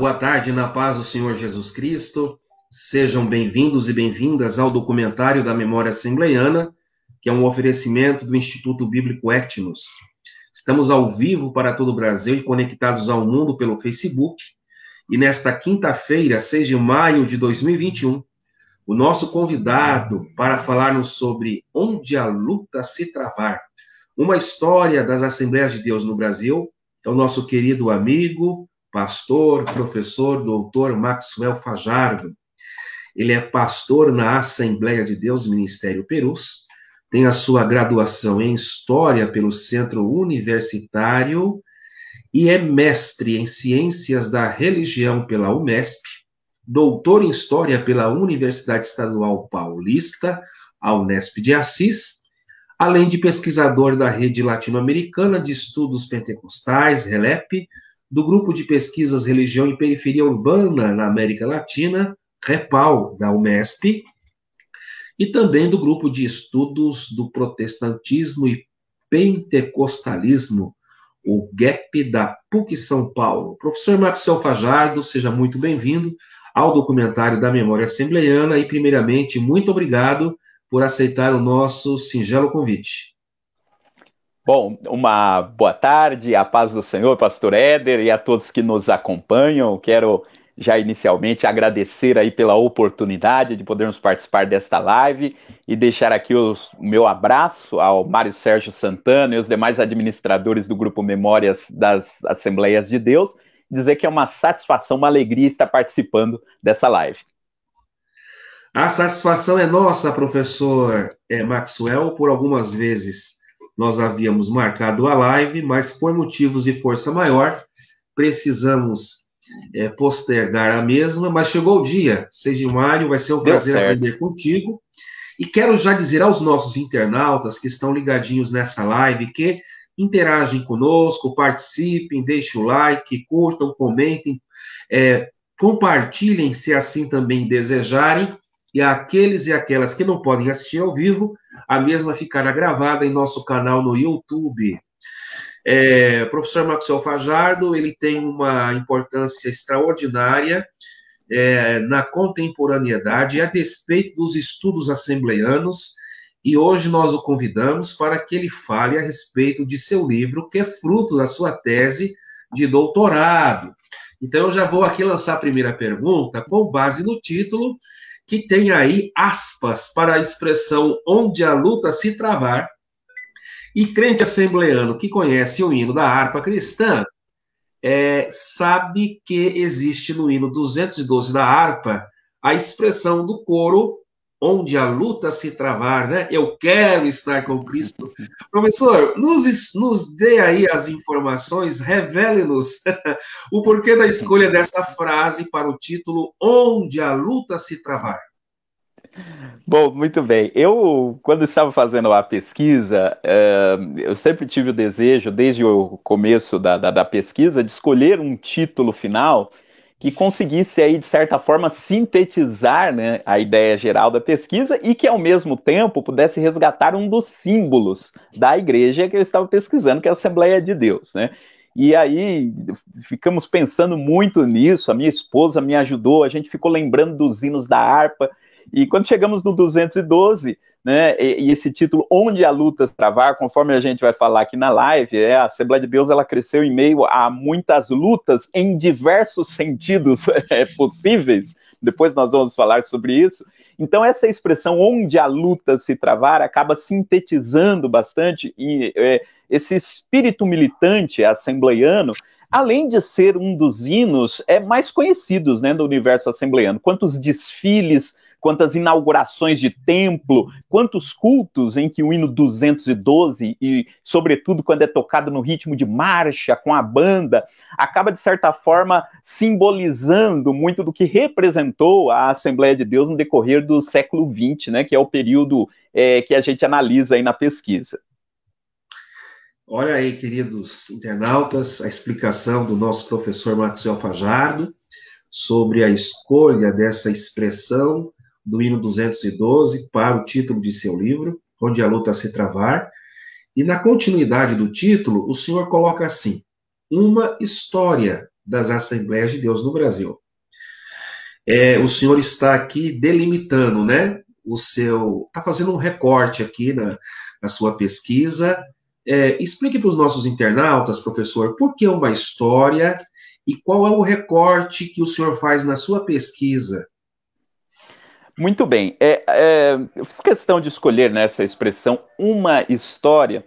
boa tarde na paz do Senhor Jesus Cristo. Sejam bem-vindos e bem-vindas ao documentário da Memória Assembleiana, que é um oferecimento do Instituto Bíblico Etnos. Estamos ao vivo para todo o Brasil e conectados ao mundo pelo Facebook. E nesta quinta-feira, 6 de maio de 2021, o nosso convidado para falarmos sobre Onde a Luta se Travar, uma história das Assembleias de Deus no Brasil, é o nosso querido amigo, pastor, professor, doutor Maxwell Fajardo. Ele é pastor na Assembleia de Deus Ministério Perus, tem a sua graduação em História pelo Centro Universitário e é mestre em Ciências da Religião pela UMESP, doutor em História pela Universidade Estadual Paulista, a Unesp de Assis, além de pesquisador da Rede Latino-Americana de Estudos Pentecostais, RELEP, do Grupo de Pesquisas Religião e Periferia Urbana na América Latina, REPAL, da UMESP, e também do Grupo de Estudos do Protestantismo e Pentecostalismo, o GAP da PUC São Paulo. Professor Maxwell Fajardo, seja muito bem-vindo ao documentário da Memória Assembleiana e, primeiramente, muito obrigado por aceitar o nosso singelo convite. Bom, uma boa tarde, a paz do Senhor, pastor Éder e a todos que nos acompanham. Quero já inicialmente agradecer aí pela oportunidade de podermos participar desta live e deixar aqui os, o meu abraço ao Mário Sérgio Santana e os demais administradores do grupo Memórias das Assembleias de Deus, dizer que é uma satisfação, uma alegria estar participando dessa live. A satisfação é nossa, professor é, Maxwell, por algumas vezes nós havíamos marcado a live, mas por motivos de força maior, precisamos é, postergar a mesma, mas chegou o dia, 6 de maio, vai ser um Deu prazer certo. aprender contigo. E quero já dizer aos nossos internautas que estão ligadinhos nessa live que interagem conosco, participem, deixem o like, curtam, comentem, é, compartilhem se assim também desejarem. E aqueles e aquelas que não podem assistir ao vivo, a mesma ficará gravada em nosso canal no YouTube. É, o professor Maxwell Fajardo ele tem uma importância extraordinária é, na contemporaneidade, a despeito dos estudos assembleianos, e hoje nós o convidamos para que ele fale a respeito de seu livro, que é fruto da sua tese de doutorado. Então, eu já vou aqui lançar a primeira pergunta com base no título que tem aí aspas para a expressão onde a luta se travar. E crente assembleano que conhece o hino da harpa cristã é, sabe que existe no hino 212 da harpa a expressão do coro onde a luta se travar, né? Eu quero estar com Cristo. Professor, nos, nos dê aí as informações, revele-nos o porquê da escolha dessa frase para o título Onde a luta se travar. Bom, muito bem. Eu, quando estava fazendo a pesquisa, eh, eu sempre tive o desejo, desde o começo da, da, da pesquisa, de escolher um título final que conseguisse aí de certa forma sintetizar né, a ideia geral da pesquisa e que ao mesmo tempo pudesse resgatar um dos símbolos da igreja que eu estava pesquisando, que é a Assembleia de Deus, né? E aí ficamos pensando muito nisso, a minha esposa me ajudou, a gente ficou lembrando dos hinos da harpa e quando chegamos no 212, né, e, e, esse título Onde a Luta Travar, conforme a gente vai falar aqui na live, é, a Assembleia de Deus ela cresceu em meio a muitas lutas em diversos sentidos é, possíveis. Depois nós vamos falar sobre isso. Então, essa expressão onde a luta se travar acaba sintetizando bastante e, é, esse espírito militante assembleiano, além de ser um dos hinos é, mais conhecidos né, do universo assembleiano. Quantos desfiles quantas inaugurações de templo, quantos cultos em que o hino 212, e sobretudo quando é tocado no ritmo de marcha, com a banda, acaba de certa forma simbolizando muito do que representou a Assembleia de Deus no decorrer do século XX, né, que é o período é, que a gente analisa aí na pesquisa. Olha aí, queridos internautas, a explicação do nosso professor Matheus Fajardo sobre a escolha dessa expressão do hino 212 para o título de seu livro, Onde a Luta se Travar. E na continuidade do título, o senhor coloca assim: Uma história das Assembleias de Deus no Brasil. É, o senhor está aqui delimitando, né? O seu. Está fazendo um recorte aqui na, na sua pesquisa. É, explique para os nossos internautas, professor, por que uma história e qual é o recorte que o senhor faz na sua pesquisa muito bem. É, é, eu fiz questão de escolher nessa expressão uma história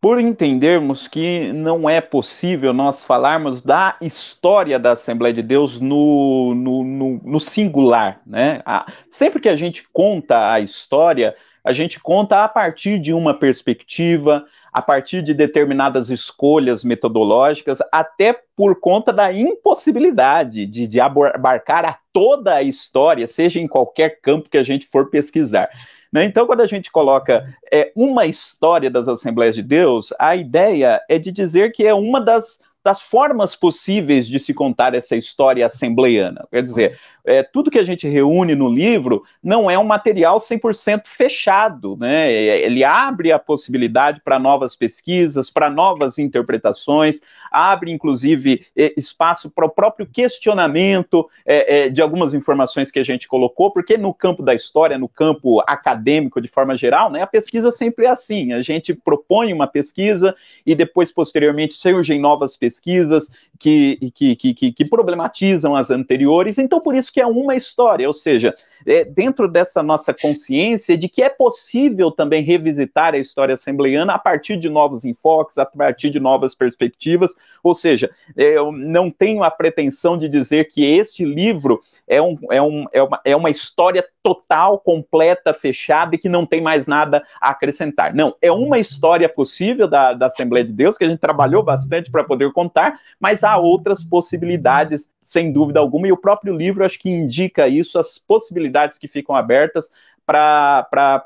por entendermos que não é possível nós falarmos da história da Assembleia de Deus no, no, no, no singular. Né? A, sempre que a gente conta a história, a gente conta a partir de uma perspectiva, a partir de determinadas escolhas metodológicas, até por conta da impossibilidade de, de abarcar a toda a história, seja em qualquer campo que a gente for pesquisar. Né? Então, quando a gente coloca é, uma história das Assembleias de Deus, a ideia é de dizer que é uma das das formas possíveis de se contar essa história assembleiana. Quer dizer, é, tudo que a gente reúne no livro não é um material 100% fechado, né? É, ele abre a possibilidade para novas pesquisas, para novas interpretações, abre, inclusive, é, espaço para o próprio questionamento é, é, de algumas informações que a gente colocou, porque no campo da história, no campo acadêmico, de forma geral, né, a pesquisa sempre é assim, a gente propõe uma pesquisa e depois, posteriormente, surgem novas pesquisas pesquisas que, que, que, que, problematizam as anteriores. Então, por isso que é uma história, ou seja, é dentro dessa nossa consciência de que é possível também revisitar a história assembleiana a partir de novos enfoques, a partir de novas perspectivas. Ou seja, é, eu não tenho a pretensão de dizer que este livro é, um, é, um, é, uma, é uma história total, completa, fechada e que não tem mais nada a acrescentar. Não, é uma uhum. história possível da, da Assembleia de Deus, que a gente trabalhou bastante para poder contar, mas há outras possibilidades, sem dúvida alguma, e o próprio livro acho que indica isso, as possibilidades que ficam abertas para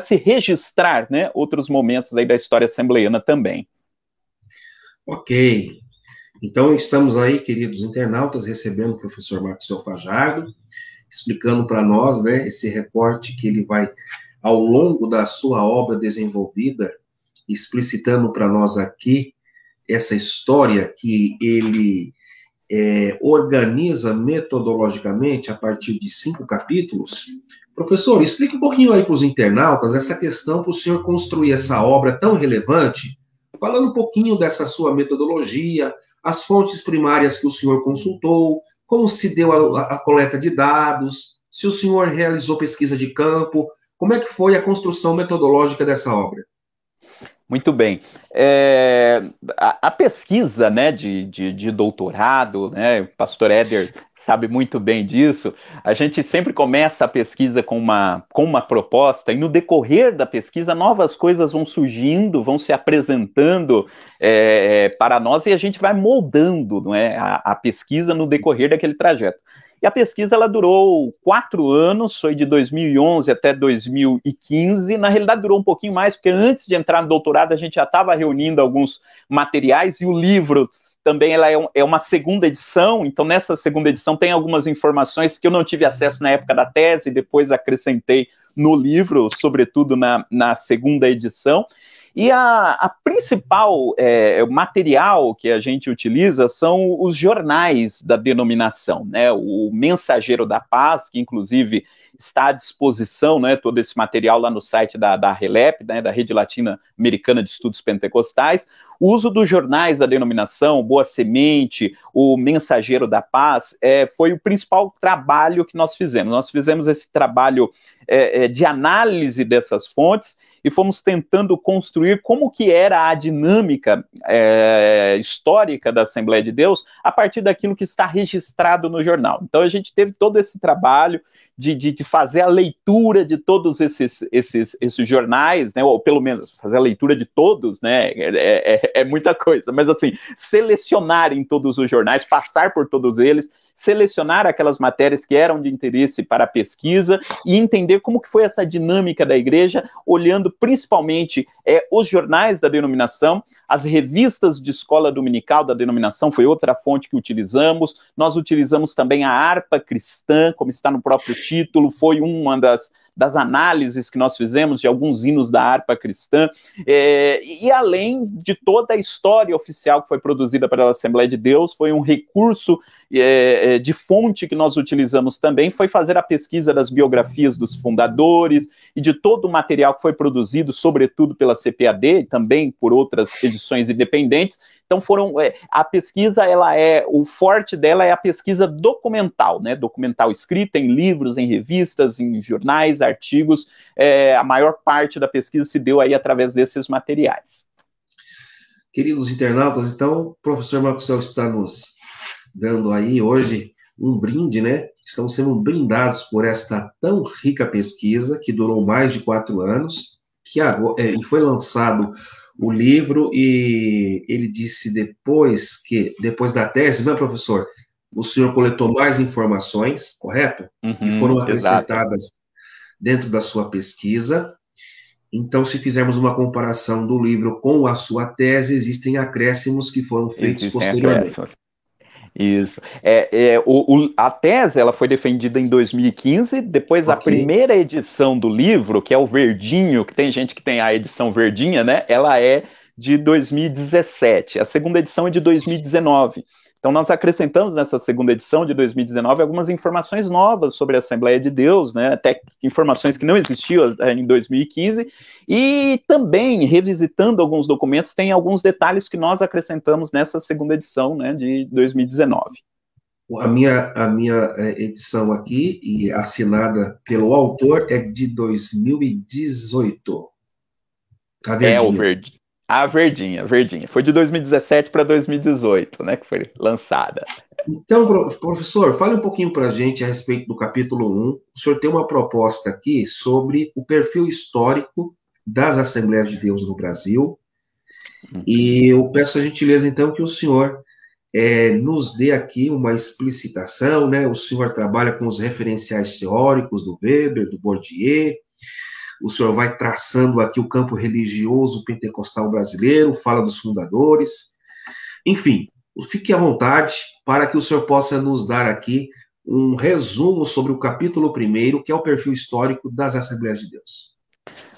se registrar né, outros momentos aí da história assembleiana também. Ok. Então, estamos aí, queridos internautas, recebendo o professor Marcos Fajardo explicando para nós, né, esse recorte que ele vai, ao longo da sua obra desenvolvida, explicitando para nós aqui essa história que ele é, organiza metodologicamente a partir de cinco capítulos. Professor, explique um pouquinho aí para os internautas essa questão para o senhor construir essa obra tão relevante, falando um pouquinho dessa sua metodologia, as fontes primárias que o senhor consultou, como se deu a, a, coleta de dados, se o senhor realizou pesquisa de campo, como é que foi a construção metodológica dessa obra? Muito bem. É, a, a, pesquisa né, de, de, de, doutorado, né, o pastor Éder sabe muito bem disso, a gente sempre começa a pesquisa com uma, com uma proposta, e no decorrer da pesquisa, novas coisas vão surgindo, vão se apresentando é, é para nós, e a gente vai moldando não é, a, a pesquisa no decorrer daquele trajeto. E a pesquisa ela durou quatro anos, foi de 2011 até 2015. Na realidade, durou um pouquinho mais, porque antes de entrar no doutorado, a gente já estava reunindo alguns materiais e o livro também ela é, um, é, uma segunda edição, então nessa segunda edição tem algumas informações que eu não tive acesso na época da tese, depois acrescentei no livro, sobretudo na, na segunda edição. E a, a principal é, é material que a gente utiliza são os jornais da denominação, né? O Mensageiro da Paz, que inclusive está à disposição, né, todo esse material lá no site da, da RELEP, né, da Rede Latina Americana de Estudos Pentecostais. O uso dos jornais da denominação, Boa Semente, o Mensageiro da Paz, é, foi o principal trabalho que nós fizemos. Nós fizemos esse trabalho é, é, de análise dessas fontes e fomos tentando construir como que era a dinâmica é, histórica da Assembleia de Deus a partir daquilo que está registrado no jornal. Então a gente teve todo esse trabalho, de, de, de, fazer a leitura de todos esses, esses, esses jornais, né, ou pelo menos fazer a leitura de todos, né, é, é, é muita coisa, mas assim, selecionar em todos os jornais, passar por todos eles, selecionar aquelas matérias que eram de interesse para a pesquisa e entender como que foi essa dinâmica da igreja, olhando principalmente é, os jornais da denominação, as revistas de escola dominical da denominação foi outra fonte que utilizamos. Nós utilizamos também a harpa cristã, como está no próprio título, foi uma das das análises que nós fizemos de alguns hinos da harpa cristã, é, e além de toda a história oficial que foi produzida pela Assembleia de Deus, foi um recurso é, é, de fonte que nós utilizamos também, foi fazer a pesquisa das biografias dos fundadores e de todo o material que foi produzido, sobretudo pela CPAD, também por outras edições independentes, então foram é, a pesquisa, ela é o forte dela é a pesquisa documental, né? Documental escrita em livros, em revistas, em jornais, artigos. É, a maior parte da pesquisa se deu aí através desses materiais. Queridos internautas, então o professor Maxwell está nos dando aí hoje um brinde, né? Estamos sendo brindados por esta tão rica pesquisa que durou mais de quatro anos, que agora, é, foi lançado o livro e ele disse depois que, depois da tese, meu professor, o senhor coletou mais informações, correto? Uhum, e foram acrescentadas exato. dentro da sua pesquisa. Então, se fizermos uma comparação do livro com a sua tese, existem acréscimos que foram feitos existem posteriormente. Acréscimos. Isso. É, é o, o, a tese ela foi defendida em 2015, depois okay. a primeira edição do livro, que é o verdinho, que tem gente que tem a edição verdinha, né? Ela é de 2017. A segunda edição é de 2019. Então, nós acrescentamos nessa segunda edição de 2019 algumas informações novas sobre a Assembleia de Deus, né, até informações que não existiam eh, em 2015, e também, revisitando alguns documentos, tem alguns detalhes que nós acrescentamos nessa segunda edição né, de 2019. A minha, a minha eh, edição aqui, e assinada pelo autor, é de 2018. Tá é, o verde. A verdinha, verdinha. Foi de 2017 para 2018, né, que foi lançada. Então, professor, fale um pouquinho para a gente a respeito do capítulo 1. O senhor tem uma proposta aqui sobre o perfil histórico das Assembleias de Deus no Brasil. Uhum. E eu peço a gentileza, então, que o senhor é, nos dê aqui uma explicitação, né? O senhor trabalha com os referenciais teóricos do Weber, do Bourdieu, o senhor vai traçando aqui o campo religioso pentecostal brasileiro, fala dos fundadores. Enfim, fique à vontade para que o senhor possa nos dar aqui um resumo sobre o capítulo primeiro, que é o perfil histórico das Assembleias de Deus.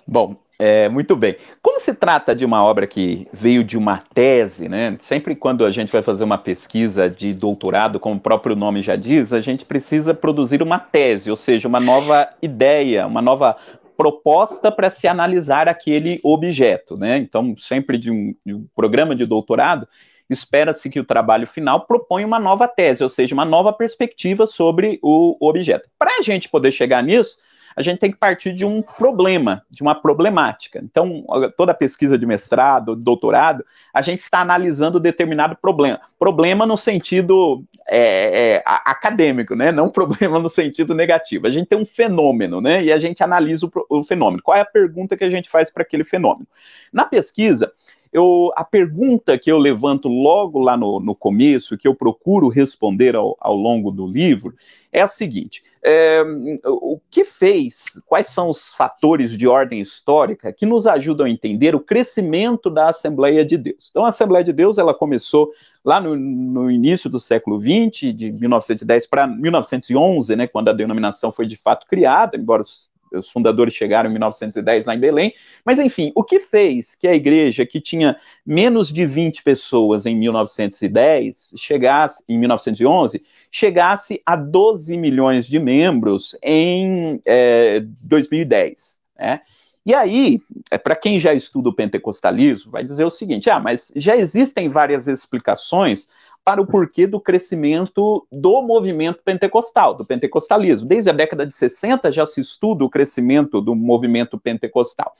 Bom, é, muito bem. Como se trata de uma obra que veio de uma tese, né? Sempre quando a gente vai fazer uma pesquisa de doutorado, como o próprio nome já diz, a gente precisa produzir uma tese, ou seja, uma nova ideia, uma nova proposta para se analisar aquele objeto. Né? Então, sempre de um, de um programa de doutorado, espera-se que o trabalho final proponha uma nova tese, ou seja, uma nova perspectiva sobre o objeto. Para a gente poder chegar nisso, a gente tem que partir de um problema, de uma problemática. Então, toda pesquisa de mestrado, doutorado, a gente está analisando determinado problema. Problema no sentido é, é, acadêmico, né? Não problema no sentido negativo. A gente tem um fenômeno, né? E a gente analisa o, o fenômeno. Qual é a pergunta que a gente faz para aquele fenômeno? Na pesquisa, eu, a pergunta que eu levanto logo lá no, no começo, que eu procuro responder ao, ao longo do livro, é a seguinte: é, o que fez, quais são os fatores de ordem histórica que nos ajudam a entender o crescimento da Assembleia de Deus? Então, a Assembleia de Deus ela começou lá no, no início do século XX, de 1910 para 1911, né, quando a denominação foi de fato criada, embora os os fundadores chegaram em 1910 lá em Belém. Mas, enfim, o que fez que a igreja, que tinha menos de 20 pessoas em 1910, chegasse, em 1911, chegasse a 12 milhões de membros em é, 2010, né? E aí, é, para quem já estuda o pentecostalismo, vai dizer o seguinte: ah, mas já existem várias explicações para o porquê do crescimento do movimento pentecostal, do pentecostalismo. Desde a década de 60 já se estuda o crescimento do movimento pentecostal.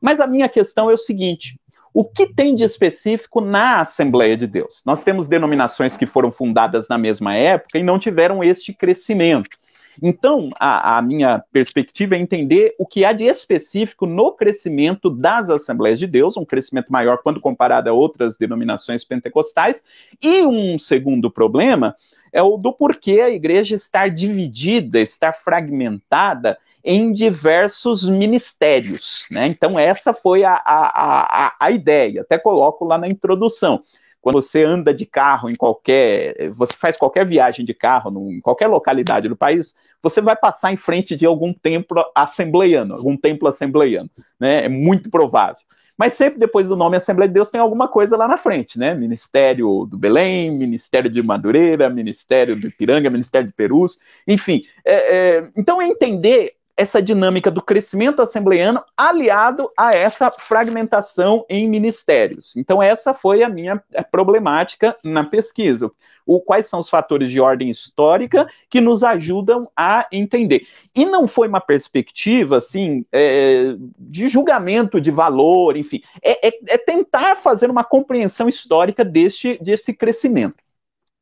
Mas a minha questão é o seguinte: o que tem de específico na Assembleia de Deus? Nós temos denominações que foram fundadas na mesma época e não tiveram este crescimento. Então, a, a minha perspectiva é entender o que há de específico no crescimento das Assembleias de Deus, um crescimento maior quando comparado a outras denominações pentecostais, e um segundo problema é o do porquê a igreja estar dividida, estar fragmentada em diversos ministérios. Né? Então, essa foi a, a, a, a ideia, até coloco lá na introdução. Quando você anda de carro em qualquer. Você faz qualquer viagem de carro num, em qualquer localidade do país, você vai passar em frente de algum templo assembleiano, algum templo assembleiano. Né? É muito provável. Mas sempre depois do nome Assembleia de Deus tem alguma coisa lá na frente, né? Ministério do Belém, Ministério de Madureira, Ministério do Ipiranga, Ministério de Perus, enfim. É, é, então é entender essa dinâmica do crescimento assembleano aliado a essa fragmentação em ministérios. Então, essa foi a minha eh, problemática na pesquisa. O, quais são os fatores de ordem histórica que nos ajudam a entender? E não foi uma perspectiva, assim, é, de julgamento de valor, enfim. É, é, é tentar fazer uma compreensão histórica deste, deste crescimento.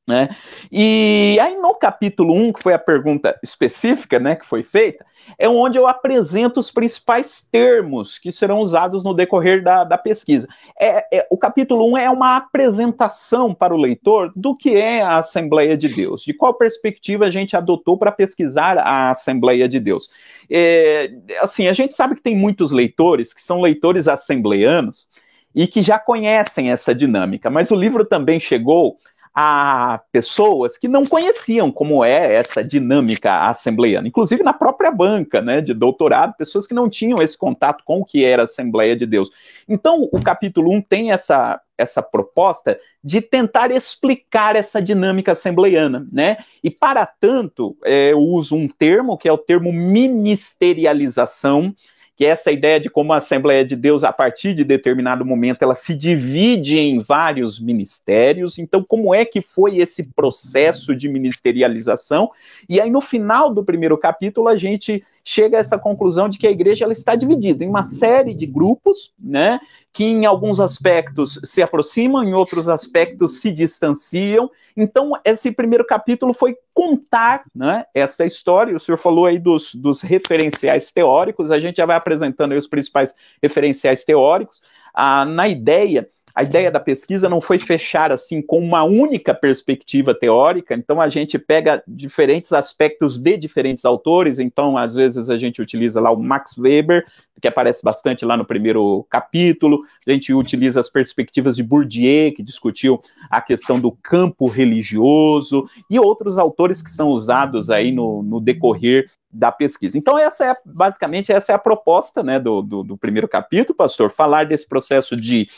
Né? E aí no capítulo 1, que foi a pergunta específica né, que foi feita, é onde eu apresento os principais termos que serão usados no decorrer da, da pesquisa. É, é, o capítulo 1 é uma apresentação para o leitor do que é a Assembleia de Deus, de qual perspectiva a gente adotou para pesquisar a Assembleia de Deus. É, assim, a gente sabe que tem muitos leitores que são leitores assembleanos e que já conhecem essa dinâmica, mas o livro também chegou a pessoas que não conheciam como é essa dinâmica assembleiana, inclusive na própria banca né, de doutorado, pessoas que não tinham esse contato com o que era a Assembleia de Deus. Então, o capítulo 1 tem essa, essa proposta de tentar explicar essa dinâmica assembleiana, né? E, para tanto, é, eu uso um termo que é o termo ministerialização, que é essa ideia de como a Assembleia de Deus, a partir de determinado momento, ela se divide em vários ministérios. Então, como é que foi esse processo de ministerialização? E aí, no final do primeiro capítulo, a gente chega a essa conclusão de que a igreja ela está dividida em uma série de grupos, né, que em alguns aspectos se aproximam, em outros aspectos se distanciam. Então, esse primeiro capítulo foi contar né, essa história. O senhor falou aí dos, dos referenciais teóricos, a gente já vai apresentando os principais referenciais teóricos, ah, na ideia a ideia da pesquisa não foi fechar assim com uma única perspectiva teórica, então a gente pega diferentes aspectos de diferentes autores, então às vezes a gente utiliza lá o Max Weber, que aparece bastante lá no primeiro capítulo, a gente utiliza as perspectivas de Bourdieu, que discutiu a questão do campo religioso, e outros autores que são usados aí no, no decorrer da pesquisa. Então, essa é basicamente essa é a proposta né, do, do, do primeiro capítulo, pastor, falar desse processo de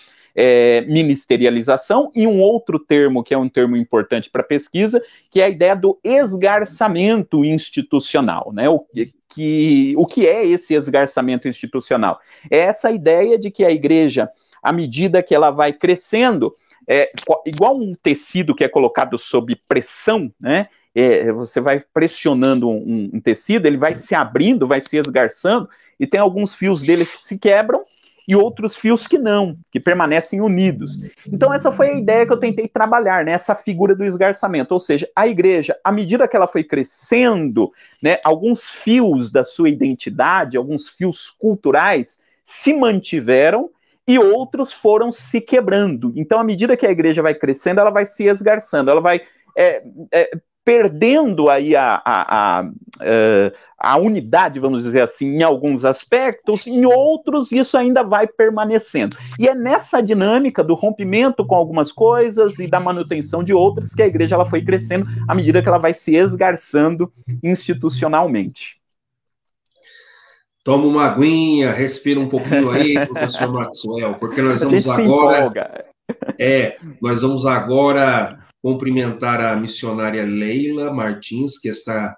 é, ministerialização, e um outro termo que é um termo importante para pesquisa, que é a ideia do esgarçamento institucional, né? O, que, o que é esse esgarçamento institucional? É essa ideia de que a igreja, à medida que ela vai crescendo, é, igual um tecido que é colocado sob pressão, né? É, você vai pressionando um, um, tecido, ele vai se abrindo, vai se esgarçando, e tem alguns fios dele que se quebram, e outros fios que não, que permanecem unidos. Então, essa foi a ideia que eu tentei trabalhar, né? essa figura do esgarçamento. Ou seja, a igreja, à medida que ela foi crescendo, né, alguns fios da sua identidade, alguns fios culturais, se mantiveram e outros foram se quebrando. Então, à medida que a igreja vai crescendo, ela vai se esgarçando, ela vai é, é, perdendo aí a, a, a, eh, a, unidade, vamos dizer assim, em alguns aspectos, em outros isso ainda vai permanecendo. E é nessa dinâmica do rompimento com algumas coisas e da manutenção de outras que a igreja ela foi crescendo à medida que ela vai se esgarçando institucionalmente. Toma uma aguinha, respira um pouquinho aí, professor Maxwell, porque nós vamos agora. É, nós vamos agora cumprimentar a missionária Leila Martins, que está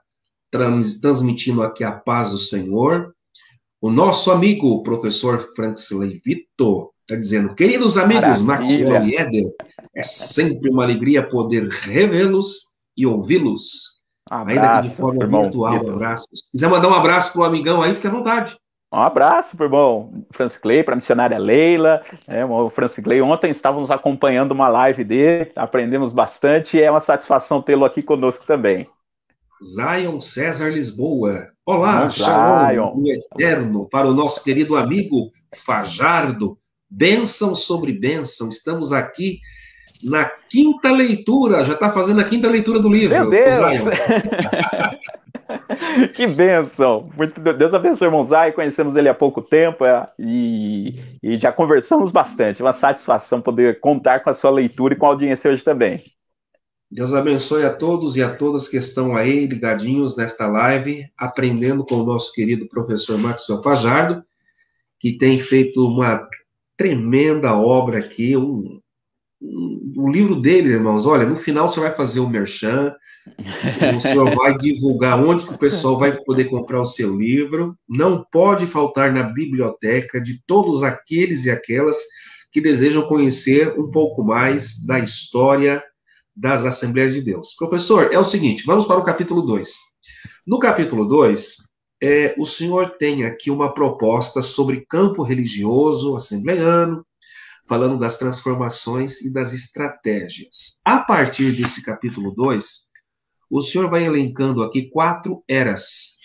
transmitindo aqui a paz do Senhor. O nosso amigo, o professor Francilei Vitor, está dizendo: Queridos amigos, Maxwell e Éder, é sempre uma alegria poder revê-los e ouvi-los. Ainda que de forma virtual, Abraços. Se quiser mandar um abraço para o amigão aí, fica à vontade. Um abraço para o irmão Francis Clay, para a missionária Leila. Né, o Francis Clay, ontem estávamos acompanhando uma live dele, aprendemos bastante e é uma satisfação tê-lo aqui conosco também. Zion César Lisboa. Olá, Shalom, Zion. eterno, para o nosso querido amigo Fajardo. Bênção sobre bênção. Estamos aqui na quinta leitura, já está fazendo a quinta leitura do livro. Meu Deus! que benção! Muito Deus abençoe o irmão Zay, conhecemos ele há pouco tempo é, e, e, já conversamos bastante. Uma satisfação poder contar com a sua leitura e com a audiência hoje também. Deus abençoe a todos e a todas que estão aí ligadinhos nesta live, aprendendo com o nosso querido professor Maxwell Fajardo, que tem feito uma tremenda obra aqui, um, o livro dele, irmãos, olha, no final você vai fazer o um merchan, o senhor vai divulgar onde que o pessoal vai poder comprar o seu livro. Não pode faltar na biblioteca de todos aqueles e aquelas que desejam conhecer um pouco mais da história das Assembleias de Deus. Professor, é o seguinte, vamos para o capítulo 2. No capítulo 2, é, o senhor tem aqui uma proposta sobre campo religioso, assembleiano, falando das transformações e das estratégias. A partir desse capítulo 2, o senhor vai elencando aqui quatro eras: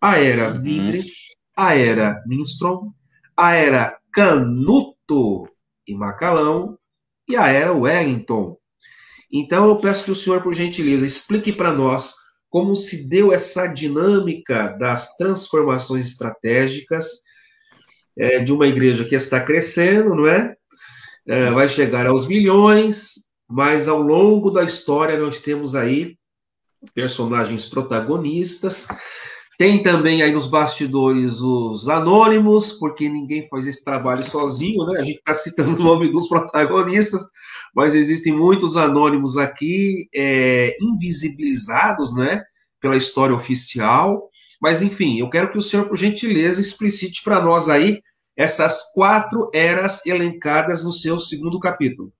a era Vibre, uhum. a era Lindstrom, a era Canuto e Macalão e a era Wellington. Então eu peço que o senhor, por gentileza, explique para nós como se deu essa dinâmica das transformações estratégicas é, de uma igreja que está crescendo, não é? é, vai chegar aos milhões, mas ao longo da história nós temos aí personagens protagonistas. Tem também aí nos bastidores os anônimos, porque ninguém faz esse trabalho sozinho, né? A gente está citando o nome dos protagonistas, mas existem muitos anônimos aqui é, invisibilizados, né? Pela história oficial. Mas, enfim, eu quero que o senhor, por gentileza, explicite para nós aí essas quatro eras elencadas no seu segundo capítulo.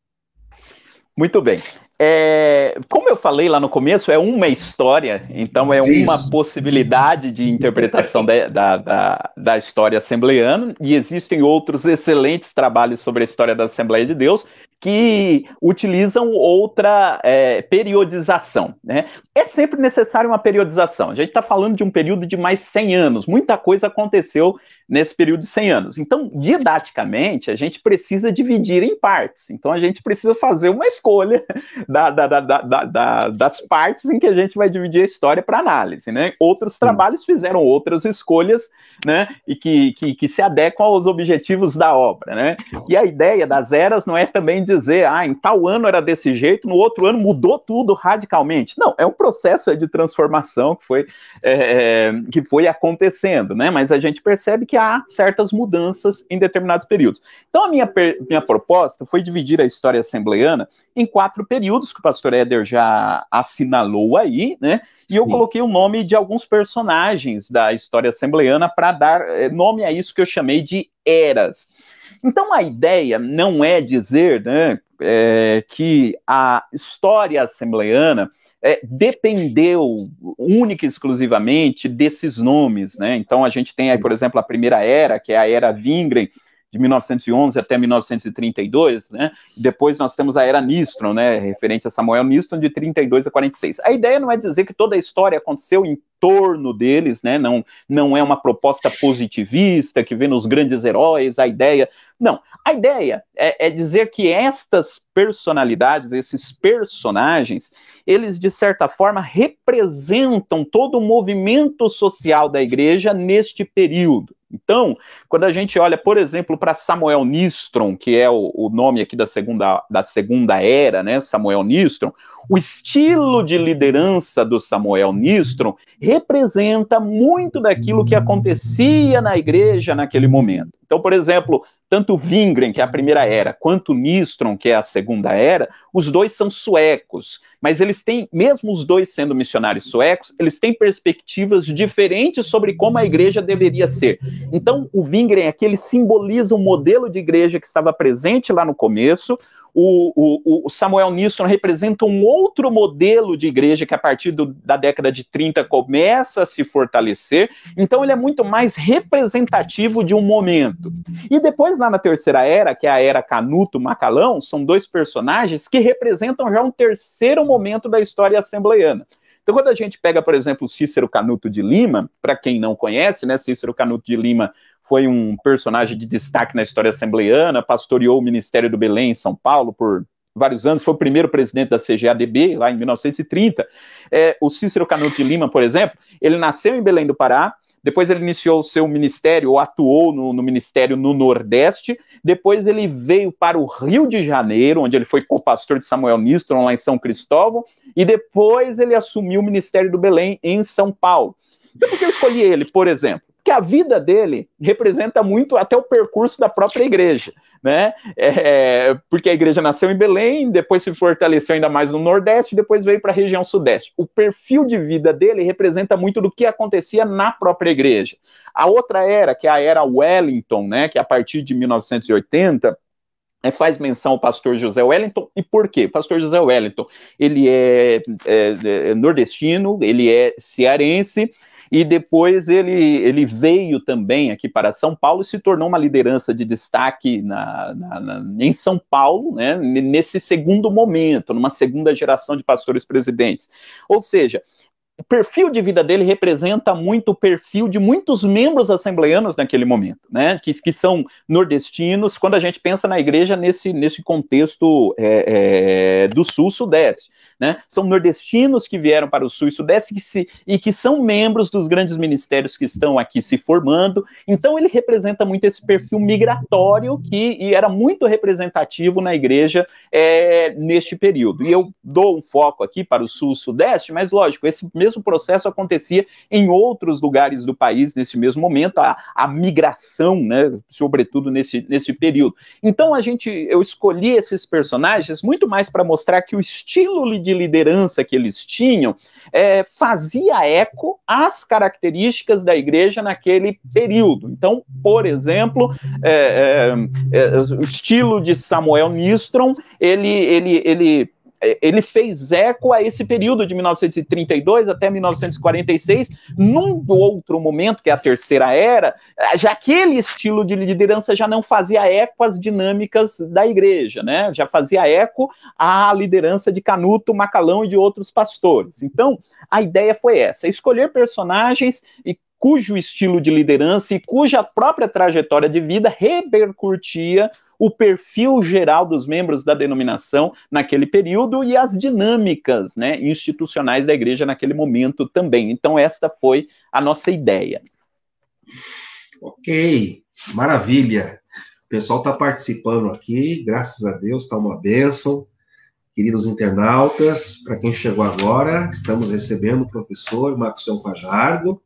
Muito bem. É, como eu falei lá no começo, é uma história, então é uma Isso. possibilidade de interpretação da, da, da, da, história assembleana, e existem outros excelentes trabalhos sobre a história da Assembleia de Deus que utilizam outra é, periodização. Né? É sempre necessário uma periodização. A gente está falando de um período de mais 100 anos, muita coisa aconteceu nesse período de 100 anos. Então, didaticamente, a gente precisa dividir em partes. Então, a gente precisa fazer uma escolha da, da, da, das partes em que a gente vai dividir a história para análise. Né? Outros trabalhos fizeram outras escolhas né? e que, que, que, se adequam aos objetivos da obra. Né? E a ideia das eras não é também dizer, ah, em tal ano era desse jeito, no outro ano mudou tudo radicalmente. Não, é um processo é de transformação que foi, é, é, que foi acontecendo, né? mas a gente percebe que que há certas mudanças em determinados períodos. Então, a minha, minha proposta foi dividir a história assembleana em quatro períodos, que o pastor Éder já assinalou aí, né? E Sim. eu coloquei o nome de alguns personagens da história assembleana para dar eh, nome a isso que eu chamei de eras. Então, a ideia não é dizer né, é, que a história assembleana é, dependeu única e exclusivamente desses nomes. Né? Então, a gente tem aí, por exemplo, a primeira era, que é a era Vingren, de 1911 até 1932, né? Depois nós temos a era Nistron, né? Referente a Samuel Nistron, de 32 a 46. A ideia não é dizer que toda a história aconteceu em torno deles, né? Não, não é uma proposta positivista que vê nos grandes heróis a ideia não. A ideia é, é dizer que estas personalidades, esses personagens, eles, de certa forma, representam todo o movimento social da igreja neste período. Então, quando a gente olha, por exemplo, para Samuel Nistron, que é o, o, nome aqui da segunda, da segunda era, né? Samuel Nistron, o estilo de liderança do Samuel Nistrom representa muito daquilo que acontecia na igreja naquele momento. Então, por exemplo, tanto Vingren, que é a primeira era, quanto Nistrom, que é a segunda era, os dois são suecos mas eles têm, mesmo os dois sendo missionários suecos, eles têm perspectivas diferentes sobre como a igreja deveria ser. Então, o Wingren aqui, ele simboliza um modelo de igreja que estava presente lá no começo, o, o, o, Samuel Niston representa um outro modelo de igreja que a partir do, da década de 30 começa a se fortalecer, então ele é muito mais representativo de um momento. E depois, lá na terceira era, que é a era Canuto Macalão, são dois personagens que representam já um terceiro momento momento da história assembleiana. Então, quando a gente pega, por exemplo, Cícero Canuto de Lima, para quem não conhece, né, Cícero Canuto de Lima foi um personagem de destaque na história assembleiana, pastoreou o Ministério do Belém em São Paulo por vários anos, foi o primeiro presidente da CGADB, lá em 1930. É, o Cícero Canuto de Lima, por exemplo, ele nasceu em Belém do Pará, depois ele iniciou o seu ministério, ou atuou no, no, ministério no Nordeste. Depois ele veio para o Rio de Janeiro, onde ele foi co-pastor de Samuel Nistron, lá em São Cristóvão. E depois ele assumiu o ministério do Belém, em São Paulo. E então, por que eu escolhi ele, por exemplo? que a vida dele representa muito até o percurso da própria igreja, né? É, é, porque a igreja nasceu em Belém, depois se fortaleceu ainda mais no Nordeste, depois veio para a região Sudeste. O perfil de vida dele representa muito do que acontecia na própria igreja. A outra era, que é a era Wellington, né? Que a partir de 1980 é, faz menção ao pastor José Wellington, e por quê? Pastor José Wellington, ele é, é, é nordestino, ele é cearense, e depois ele, ele veio também aqui para São Paulo e se tornou uma liderança de destaque na, na, na, em São Paulo, né, nesse segundo momento, numa segunda geração de pastores presidentes. Ou seja, o perfil de vida dele representa muito o perfil de muitos membros assembleanos naquele momento, né? Que, que são nordestinos, quando a gente pensa na igreja nesse, nesse contexto é, é, do sul-sudeste né? São nordestinos que vieram para o Sul e Sudeste que se, e que são membros dos grandes ministérios que estão aqui se formando. Então ele representa muito esse perfil migratório que era muito representativo na igreja é, neste período. E eu dou um foco aqui para o Sul e Sudeste, mas lógico, esse mesmo processo acontecia em outros lugares do país nesse mesmo momento, a, a migração, né? Sobretudo nesse, nesse período. Então a gente, eu escolhi esses personagens muito mais para mostrar que o estilo de liderança que eles tinham é, fazia eco às características da igreja naquele período. Então, por exemplo, é, é, é o estilo de Samuel Nistrom, ele, ele, ele é, ele fez eco a esse período de 1932 até 1946, num outro momento, que é a Terceira Era, já aquele estilo de liderança já não fazia eco às dinâmicas da igreja, né? já fazia eco à liderança de Canuto, Macalão e de outros pastores. Então, a ideia foi essa: escolher personagens e cujo estilo de liderança e cuja própria trajetória de vida repercutia o perfil geral dos membros da denominação naquele período e as dinâmicas né, institucionais da igreja naquele momento também. Então, esta foi a nossa ideia. Ok, maravilha. O pessoal está participando aqui, graças a Deus, está uma bênção. Queridos internautas, para quem chegou agora, estamos recebendo o professor Maxwell Fajardo,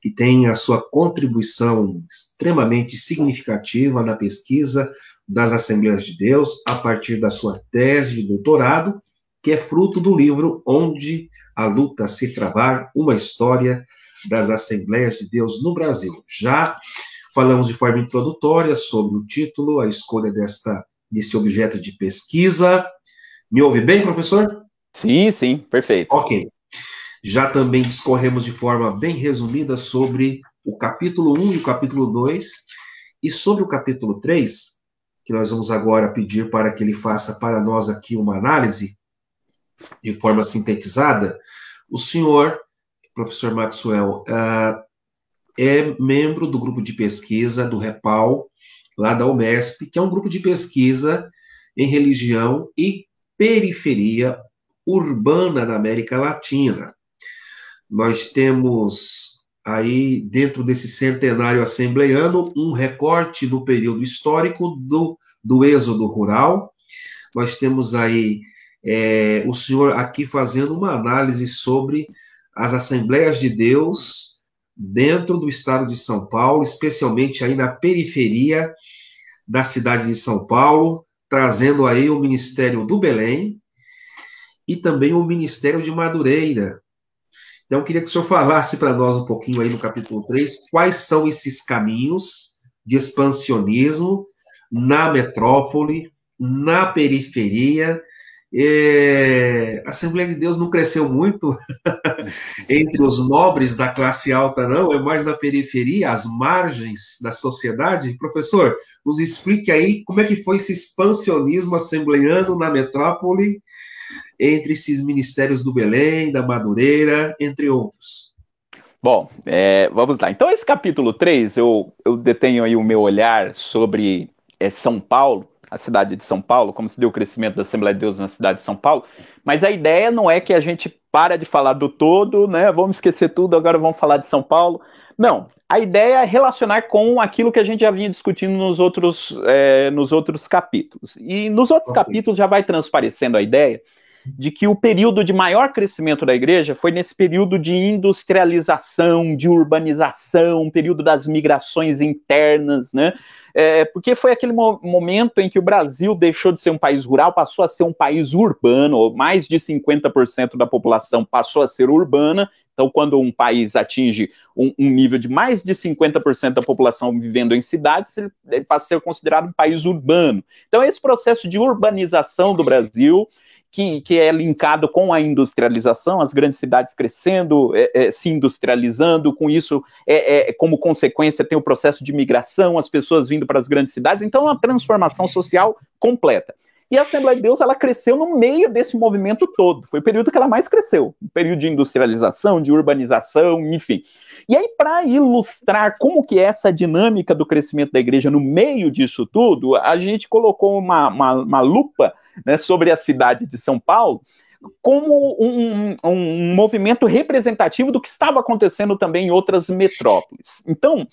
que tem a sua contribuição extremamente significativa na pesquisa das Assembleias de Deus, a partir da sua tese de doutorado, que é fruto do livro Onde a Luta se Travar, uma história das Assembleias de Deus no Brasil. Já falamos de forma introdutória sobre o título, a escolha desta, desse objeto de pesquisa. Me ouve bem, professor? Sim, sim, perfeito. Ok. Já também discorremos de forma bem resumida sobre o capítulo 1 e o capítulo 2, e sobre o capítulo 3, que nós vamos agora pedir para que ele faça para nós aqui uma análise de forma sintetizada. O senhor, professor Maxwell, ah, é membro do grupo de pesquisa do REPAL, lá da UMESP, que é um grupo de pesquisa em religião e periferia urbana da América Latina nós temos aí, dentro desse centenário assembleiano, um recorte do período histórico do, do êxodo rural. Nós temos aí é, o senhor aqui fazendo uma análise sobre as Assembleias de Deus dentro do estado de São Paulo, especialmente aí na periferia da cidade de São Paulo, trazendo aí o Ministério do Belém e também o Ministério de Madureira, então, eu queria que o senhor falasse para nós um pouquinho aí no capítulo 3, quais são esses caminhos de expansionismo na metrópole, na periferia. É... a Assembleia de Deus não cresceu muito entre os nobres da classe alta, não, é mais na periferia, às margens da sociedade. Professor, nos explique aí como é que foi esse expansionismo assembleando na metrópole entre esses ministérios do Belém, da Madureira, entre outros? Bom, é, vamos lá. Então, esse capítulo 3, eu, eu detenho aí o meu olhar sobre é, São Paulo, a cidade de São Paulo, como se deu o crescimento da Assembleia de Deus na cidade de São Paulo, mas a ideia não é que a gente para de falar do todo, né? Vamos esquecer tudo, agora vamos falar de São Paulo. Não, a ideia é relacionar com aquilo que a gente já vinha discutindo nos outros, é, nos outros capítulos. E nos outros okay. capítulos já vai transparecendo a ideia de que o período de maior crescimento da igreja foi nesse período de industrialização, de urbanização, período das migrações internas, né? É, porque foi aquele mo momento em que o Brasil deixou de ser um país rural, passou a ser um país urbano, mais de 50% da população passou a ser urbana. Então, quando um país atinge um, um nível de mais de 50% da população vivendo em cidades, ele, ele passa a ser considerado um país urbano. Então, esse processo de urbanização do Brasil que, que é linkado com a industrialização, as grandes cidades crescendo, é, é, se industrializando, com isso, é, é como consequência, tem o processo de migração, as pessoas vindo para as grandes cidades, então é uma transformação social completa. E a Assembleia de Deus, ela cresceu no meio desse movimento todo, foi o período que ela mais cresceu, um período de industrialização, de urbanização, enfim. E aí, para ilustrar como que é essa dinâmica do crescimento da igreja no meio disso tudo, a gente colocou uma, uma, uma lupa né, sobre a cidade de São Paulo, como um, um, movimento representativo do que estava acontecendo também em outras metrópoles. Então,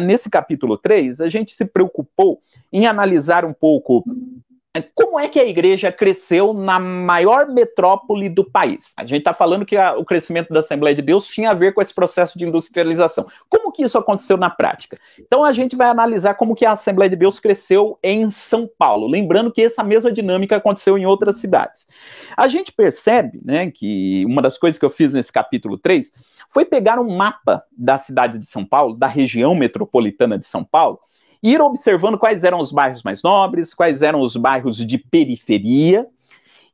nesse capítulo 3, a gente se preocupou em analisar um pouco como é que a igreja cresceu na maior metrópole do país? A gente está falando que a, o crescimento da Assembleia de Deus tinha a ver com esse processo de industrialização. Como que isso aconteceu na prática? Então a gente vai analisar como que a Assembleia de Deus cresceu em São Paulo, lembrando que essa mesma dinâmica aconteceu em outras cidades. A gente percebe, né, que uma das coisas que eu fiz nesse capítulo 3 foi pegar um mapa da cidade de São Paulo, da região metropolitana de São Paulo, ir observando quais eram os bairros mais nobres, quais eram os bairros de periferia.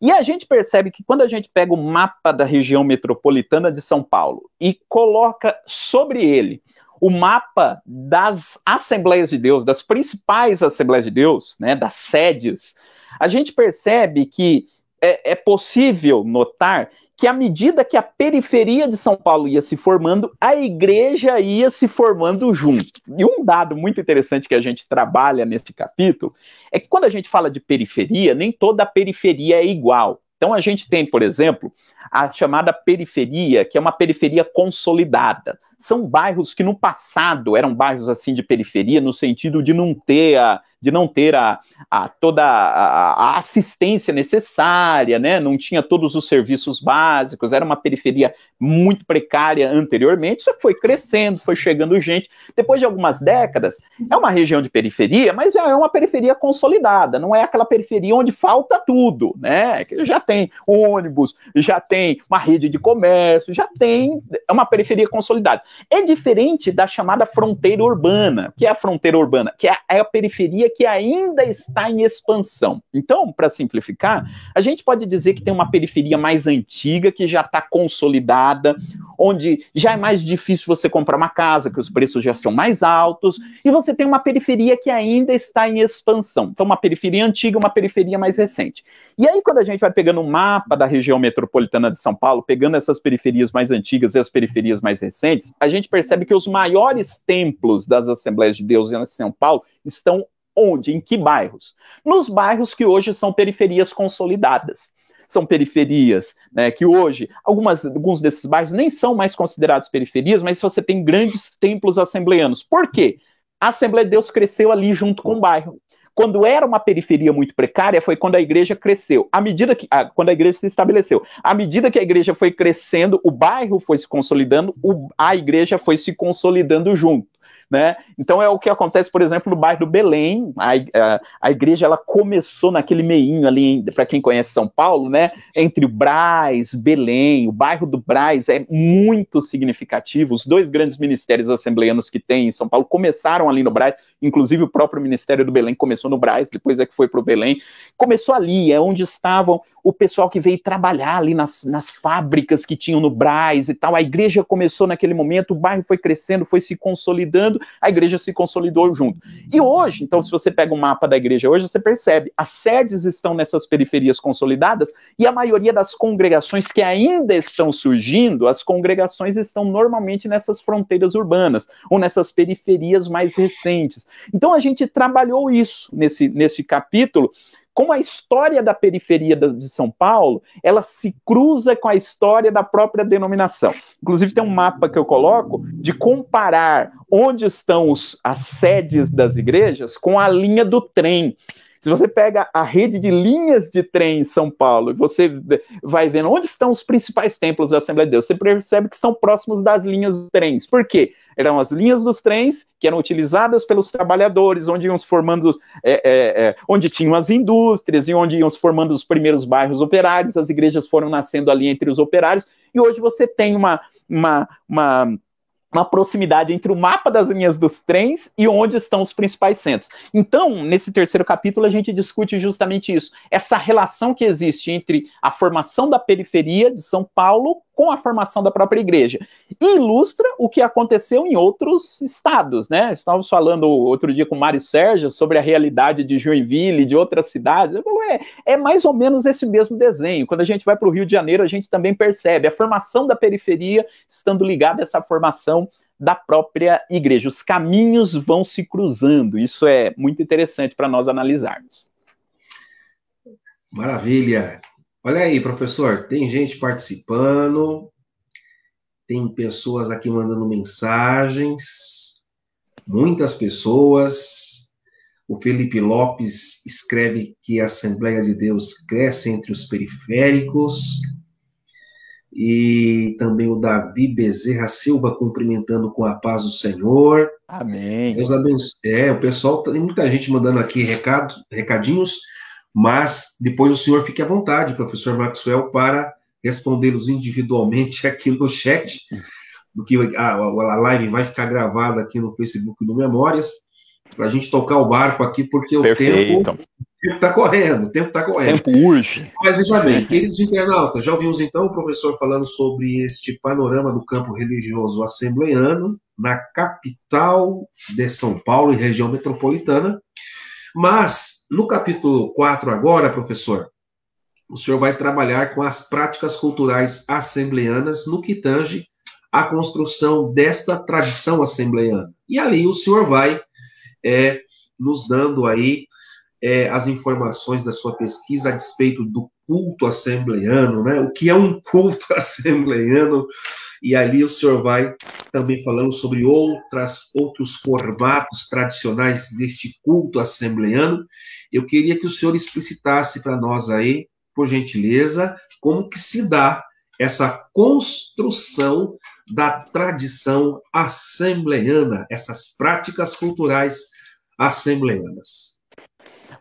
E a gente percebe que quando a gente pega o mapa da região metropolitana de São Paulo e coloca sobre ele o mapa das Assembleias de Deus, das principais Assembleias de Deus, né, das sedes, a gente percebe que é, é possível notar que à medida que a periferia de São Paulo ia se formando, a igreja ia se formando junto. E um dado muito interessante que a gente trabalha nesse capítulo é que quando a gente fala de periferia, nem toda a periferia é igual. Então a gente tem, por exemplo, a chamada periferia, que é uma periferia consolidada. São bairros que no passado eram bairros assim de periferia no sentido de não ter a de não ter a, a toda a, assistência necessária, né? não tinha todos os serviços básicos, era uma periferia muito precária anteriormente, só que foi crescendo, foi chegando gente. Depois de algumas décadas, é uma região de periferia, mas já é uma periferia consolidada, não é aquela periferia onde falta tudo, né? Já tem ônibus, já tem uma rede de comércio, já tem é uma periferia consolidada. É diferente da chamada fronteira urbana, que é a fronteira urbana, que é a, é a periferia que ainda está em expansão. Então, para simplificar, a gente pode dizer que tem uma periferia mais antiga, que já está consolidada, onde já é mais difícil você comprar uma casa, que os preços já são mais altos, e você tem uma periferia que ainda está em expansão. Então, uma periferia antiga, uma periferia mais recente. E aí, quando a gente vai pegando o um mapa da região metropolitana de São Paulo, pegando essas periferias mais antigas e as periferias mais recentes, a gente percebe que os maiores templos das Assembleias de Deus em São Paulo estão Onde? Em que bairros? Nos bairros que hoje são periferias consolidadas. São periferias né, que hoje, algumas, alguns desses bairros nem são mais considerados periferias, mas você tem grandes templos assembleanos. Por quê? A Assembleia de Deus cresceu ali junto com o bairro quando era uma periferia muito precária, foi quando a igreja cresceu. À medida que quando a igreja se estabeleceu, à medida que a igreja foi crescendo, o bairro foi se consolidando, a igreja foi se consolidando junto né? Então é o que acontece, por exemplo, no bairro do Belém. A, a, a igreja ela começou naquele meinho ali, para quem conhece São Paulo, né? Entre o Braz, Belém, o bairro do Braz é muito significativo. Os dois grandes ministérios assembleanos que tem em São Paulo começaram ali no Braz, inclusive o próprio Ministério do Belém começou no Braz, depois é que foi para o Belém. Começou ali, é onde estavam o pessoal que veio trabalhar ali nas, nas fábricas que tinham no Braz e tal. A igreja começou naquele momento, o bairro foi crescendo, foi se consolidando a igreja se consolidou junto. E hoje, então, se você pega o um mapa da igreja hoje, você percebe, as sedes estão nessas periferias consolidadas e a maioria das congregações que ainda estão surgindo, as congregações estão normalmente nessas fronteiras urbanas ou nessas periferias mais recentes. Então a gente trabalhou isso nesse, nesse capítulo como a história da periferia de São Paulo, ela se cruza com a história da própria denominação. Inclusive tem um mapa que eu coloco de comparar onde estão os, as sedes das igrejas com a linha do trem. Se você pega a rede de linhas de trem em São Paulo e você vai vendo onde estão os principais templos da Assembleia de Deus, você percebe que estão próximos das linhas de trens. Por quê? eram as linhas dos trens que eram utilizadas pelos trabalhadores, onde iam se formando, é, é, é, onde tinham as indústrias e onde iam se formando os primeiros bairros operários, as igrejas foram nascendo ali entre os operários, e hoje você tem uma, uma, uma uma proximidade entre o mapa das linhas dos trens e onde estão os principais centros. Então, nesse terceiro capítulo, a gente discute justamente isso, essa relação que existe entre a formação da periferia de São Paulo com a formação da própria igreja. E ilustra o que aconteceu em outros estados, né? Estávamos falando outro dia com o Mário Sérgio sobre a realidade de Joinville e de outras cidades. é mais ou menos esse mesmo desenho. Quando a gente vai para o Rio de Janeiro, a gente também percebe a formação da periferia estando ligada a essa formação da própria igreja. Os caminhos vão se cruzando. Isso é muito interessante para nós analisarmos. Maravilha. Olha aí, professor, tem gente participando, tem pessoas aqui mandando mensagens, muitas pessoas. O Felipe Lopes escreve que a Assembleia de Deus cresce entre os periféricos. E também o Davi Bezerra Silva cumprimentando com a paz do Senhor. Amém. Deus abençoe. É, o pessoal, tem muita gente mandando aqui recado, recadinhos mas depois o senhor fique à vontade, professor Maxwell, para respondê-los individualmente aqui no chat, do que a, a live vai ficar gravada aqui no Facebook do Memórias, para a gente tocar o barco aqui, porque Perfeito. o tempo está correndo, o tempo está correndo. tempo urge. Mas veja bem, queridos internautas, já ouvimos então o professor falando sobre este panorama do campo religioso assembleiano na capital de São Paulo e região metropolitana. Mas, no capítulo 4 agora, professor, o senhor vai trabalhar com as práticas culturais assembleanas no que tange à construção desta tradição assembleana. E ali o senhor vai é, nos dando aí é, as informações da sua pesquisa a despeito do culto assembleiano, né? O que é um culto assembleiano? E ali o senhor vai também falando sobre outras outros formatos tradicionais deste culto assembleiano. Eu queria que o senhor explicitasse para nós aí, por gentileza, como que se dá essa construção da tradição assembleiana, essas práticas culturais assembleianas.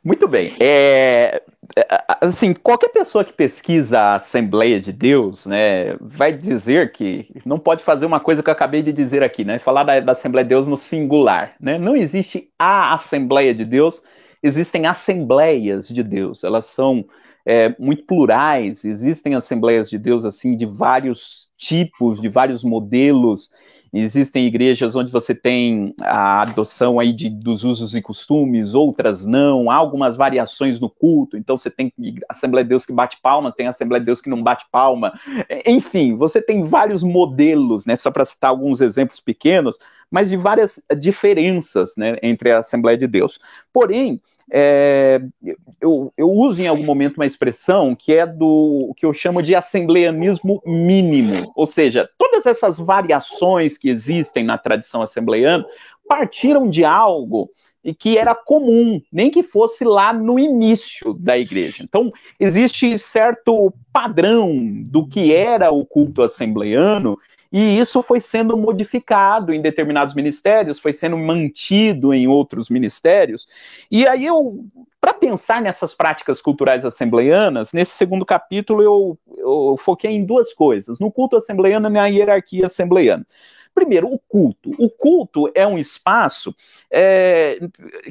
Muito bem. É, é, é, assim, qualquer pessoa que pesquisa a Assembleia de Deus, né, vai dizer que não pode fazer uma coisa que eu acabei de dizer aqui, né, falar da, da Assembleia de Deus no singular, né, não existe a Assembleia de Deus, existem assembleias de Deus, elas são é, muito plurais, existem assembleias de Deus, assim, de vários tipos, de vários modelos, Existem igrejas onde você tem a adoção aí de, dos usos e costumes, outras não, há algumas variações no culto, então você tem Assembleia de Deus que bate palma, tem Assembleia de Deus que não bate palma. É, enfim, você tem vários modelos, né, só para citar alguns exemplos pequenos, mas de várias diferenças né, entre a Assembleia de Deus. Porém, é, eu, eu, uso em algum momento uma expressão que é do que eu chamo de assembleianismo mínimo, ou seja, todas essas variações que existem na tradição assembleiana partiram de algo e que era comum, nem que fosse lá no início da igreja. Então, existe certo padrão do que era o culto assembleano e isso foi sendo modificado em determinados ministérios, foi sendo mantido em outros ministérios. E aí eu, para pensar nessas práticas culturais assembleianas, nesse segundo capítulo eu, eu foquei em duas coisas: no culto assembleiano e na hierarquia assembleiana. Primeiro, o culto. O culto é um espaço é,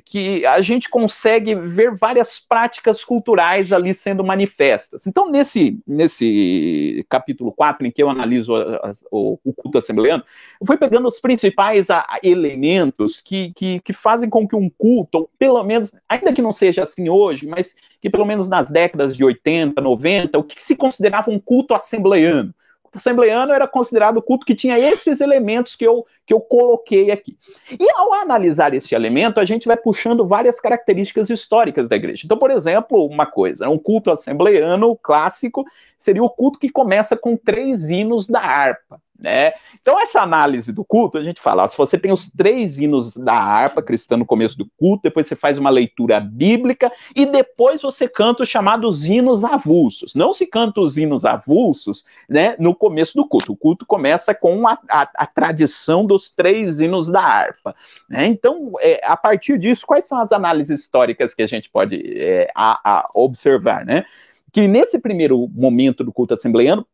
que a gente consegue ver várias práticas culturais ali sendo manifestas. Então, nesse, nesse capítulo 4, em que eu analiso a, a, o, o, culto assembleano, eu fui pegando os principais a, elementos que, que, que fazem com que um culto, ou pelo menos, ainda que não seja assim hoje, mas que pelo menos nas décadas de 80, 90, o que se considerava um culto assembleano assembleiano era considerado o culto que tinha esses elementos que eu, que eu coloquei aqui. E ao analisar esse elemento, a gente vai puxando várias características históricas da igreja. Então, por exemplo, uma coisa, um culto assembleiano clássico seria o culto que começa com três hinos da harpa. Né? Então, essa análise do culto, a gente fala, se você tem os três hinos da harpa cristã no começo do culto, depois você faz uma leitura bíblica e depois você canta os chamados hinos avulsos. Não se canta os hinos avulsos né, no começo do culto. O culto começa com a, a, a tradição dos três hinos da harpa. Né? Então, é, a partir disso, quais são as análises históricas que a gente pode é, a, observar? Né? que nesse primeiro momento do culto assembleiano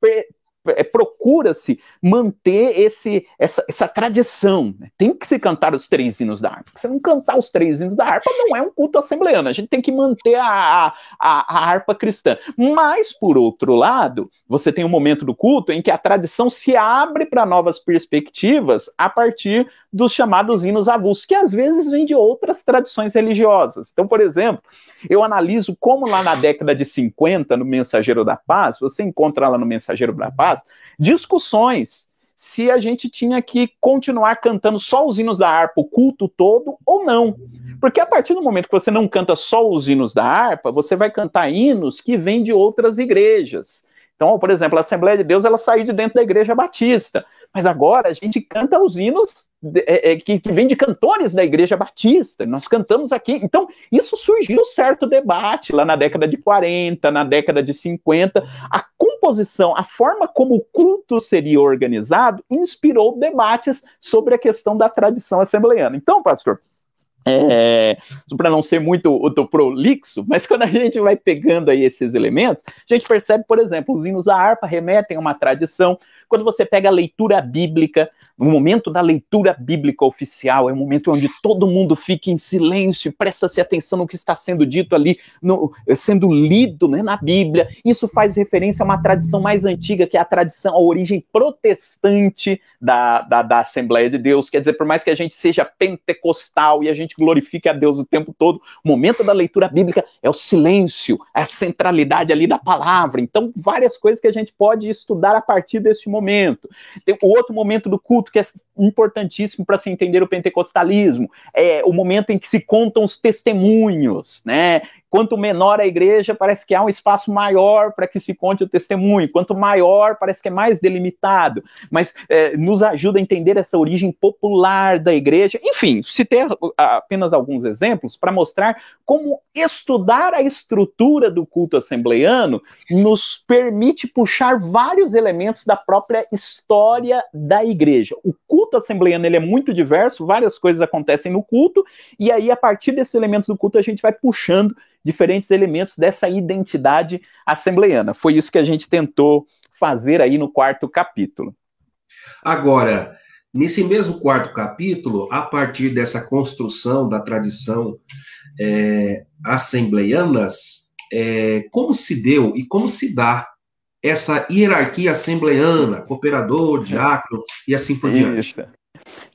é, procura-se manter esse, essa, essa tradição. Né? Tem que se cantar os três hinos da harpa. Se não cantar os três hinos da harpa, não é um culto assembleano. A gente tem que manter a, a, a, a harpa cristã. Mas, por outro lado, você tem um momento do culto em que a tradição se abre para novas perspectivas a partir dos chamados hinos avulsos, que às vezes vêm de outras tradições religiosas. Então, por exemplo, eu analiso como lá na década de 50, no Mensageiro da Paz, você encontra lá no Mensageiro da Paz, atrás, discussões se a gente tinha que continuar cantando só os hinos da harpa o culto todo ou não. Porque a partir do momento que você não canta só os hinos da harpa, você vai cantar hinos que vêm de outras igrejas. Então, por exemplo, a Assembleia de Deus ela saiu de dentro da Igreja Batista. Mas agora a gente canta os hinos de, é, é, que, que vem de cantores da Igreja Batista. Nós cantamos aqui. Então, isso surgiu certo debate lá na década de 40, na década de 50. A composição, a forma como o culto seria organizado, inspirou debates sobre a questão da tradição assembleiana. Então, pastor, é, para não ser muito, prolixo, mas quando a gente vai pegando aí esses elementos, a gente percebe, por exemplo, os hinos da harpa remetem a uma tradição. Quando você pega a leitura bíblica, no momento da leitura bíblica oficial, é um momento onde todo mundo fica em silêncio, presta-se atenção no que está sendo dito ali, no, sendo lido né, na Bíblia. Isso faz referência a uma tradição mais antiga, que é a tradição, a origem protestante da, da, da Assembleia de Deus. Quer dizer, por mais que a gente seja pentecostal e a gente glorifique a Deus o tempo todo. O momento da leitura bíblica é o silêncio, é a centralidade ali da palavra. Então, várias coisas que a gente pode estudar a partir desse momento. Tem o outro momento do culto que é importantíssimo para se entender o pentecostalismo, é o momento em que se contam os testemunhos, né? Quanto menor a igreja, parece que há um espaço maior para que se conte o testemunho. Quanto maior, parece que é mais delimitado. Mas é, nos ajuda a entender essa origem popular da igreja. Enfim, citei apenas alguns exemplos para mostrar como estudar a estrutura do culto assembleiano nos permite puxar vários elementos da própria história da igreja. O culto assembleiano ele é muito diverso, várias coisas acontecem no culto, e aí a partir desses elementos do culto a gente vai puxando diferentes elementos dessa identidade assembleiana. Foi isso que a gente tentou fazer aí no quarto capítulo. Agora, nesse mesmo quarto capítulo, a partir dessa construção da tradição é, assembleianas, é, como se deu e como se dá essa hierarquia assembleana, cooperador, diácono e assim por Isso. diante.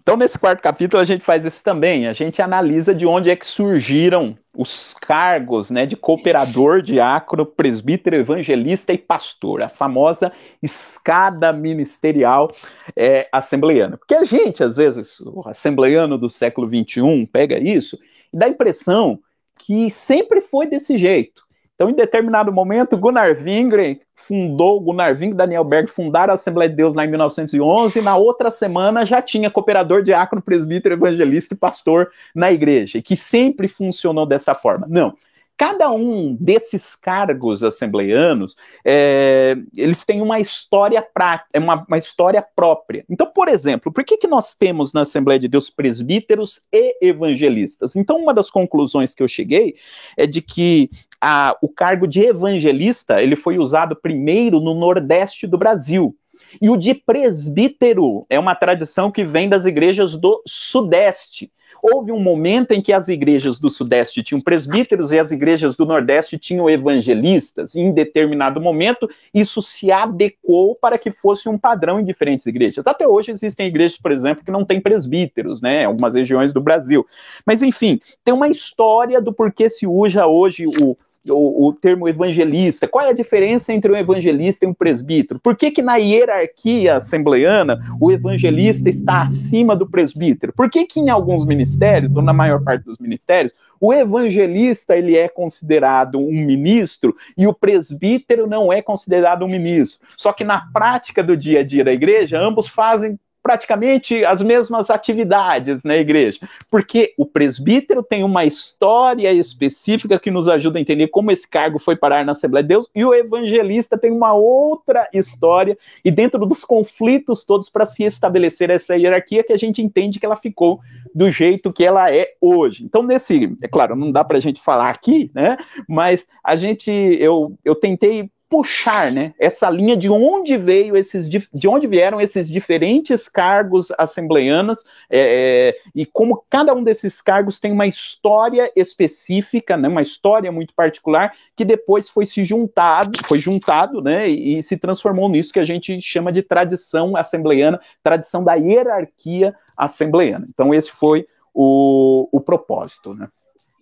Então, nesse quarto capítulo, a gente faz isso também. A gente analisa de onde é que surgiram os cargos né, de cooperador, diácono, presbítero, evangelista e pastor, a famosa escada ministerial é, assembleiana. Porque a gente, às vezes, o assembleiano do século XXI, pega isso e dá a impressão que sempre foi desse jeito. Então, em determinado momento, Gunnar Wingren fundou, Gunnar Wingren e Daniel Berg fundaram a Assembleia de Deus lá em 1911, e na outra semana já tinha cooperador, diácono, presbítero, evangelista e pastor na igreja, e que sempre funcionou dessa forma. Não, Cada um desses cargos assembleianos, é, eles têm uma história prática, é uma, uma história própria. Então, por exemplo, por que, que nós temos na Assembleia de Deus presbíteros e evangelistas? Então, uma das conclusões que eu cheguei é de que a, o cargo de evangelista ele foi usado primeiro no Nordeste do Brasil. E o de presbítero é uma tradição que vem das igrejas do Sudeste houve um momento em que as igrejas do Sudeste tinham presbíteros e as igrejas do Nordeste tinham evangelistas. E em determinado momento, isso se adequou para que fosse um padrão em diferentes igrejas. Até hoje existem igrejas, por exemplo, que não têm presbíteros, né? Em algumas regiões do Brasil. Mas, enfim, tem uma história do porquê se usa hoje o o, o, termo evangelista. Qual é a diferença entre um evangelista e um presbítero? Por que, que na hierarquia assembleiana o evangelista está acima do presbítero? Por que, que em alguns ministérios, ou na maior parte dos ministérios, o evangelista ele é considerado um ministro e o presbítero não é considerado um ministro? Só que na prática do dia a dia da igreja, ambos fazem praticamente as mesmas atividades na né, igreja, porque o presbítero tem uma história específica que nos ajuda a entender como esse cargo foi parar na Assembleia de Deus, e o evangelista tem uma outra história, e dentro dos conflitos todos para se estabelecer essa hierarquia que a gente entende que ela ficou do jeito que ela é hoje. Então, nesse, é claro, não dá para a gente falar aqui, né? Mas a gente, eu, eu tentei puxar, né, essa linha de onde veio esses, de onde vieram esses diferentes cargos assembleianos é, é, e como cada um desses cargos tem uma história específica, né, uma história muito particular que depois foi se juntado, foi juntado, né, e, e se transformou nisso que a gente chama de tradição assembleiana, tradição da hierarquia assembleiana. Então esse foi o, o propósito, né?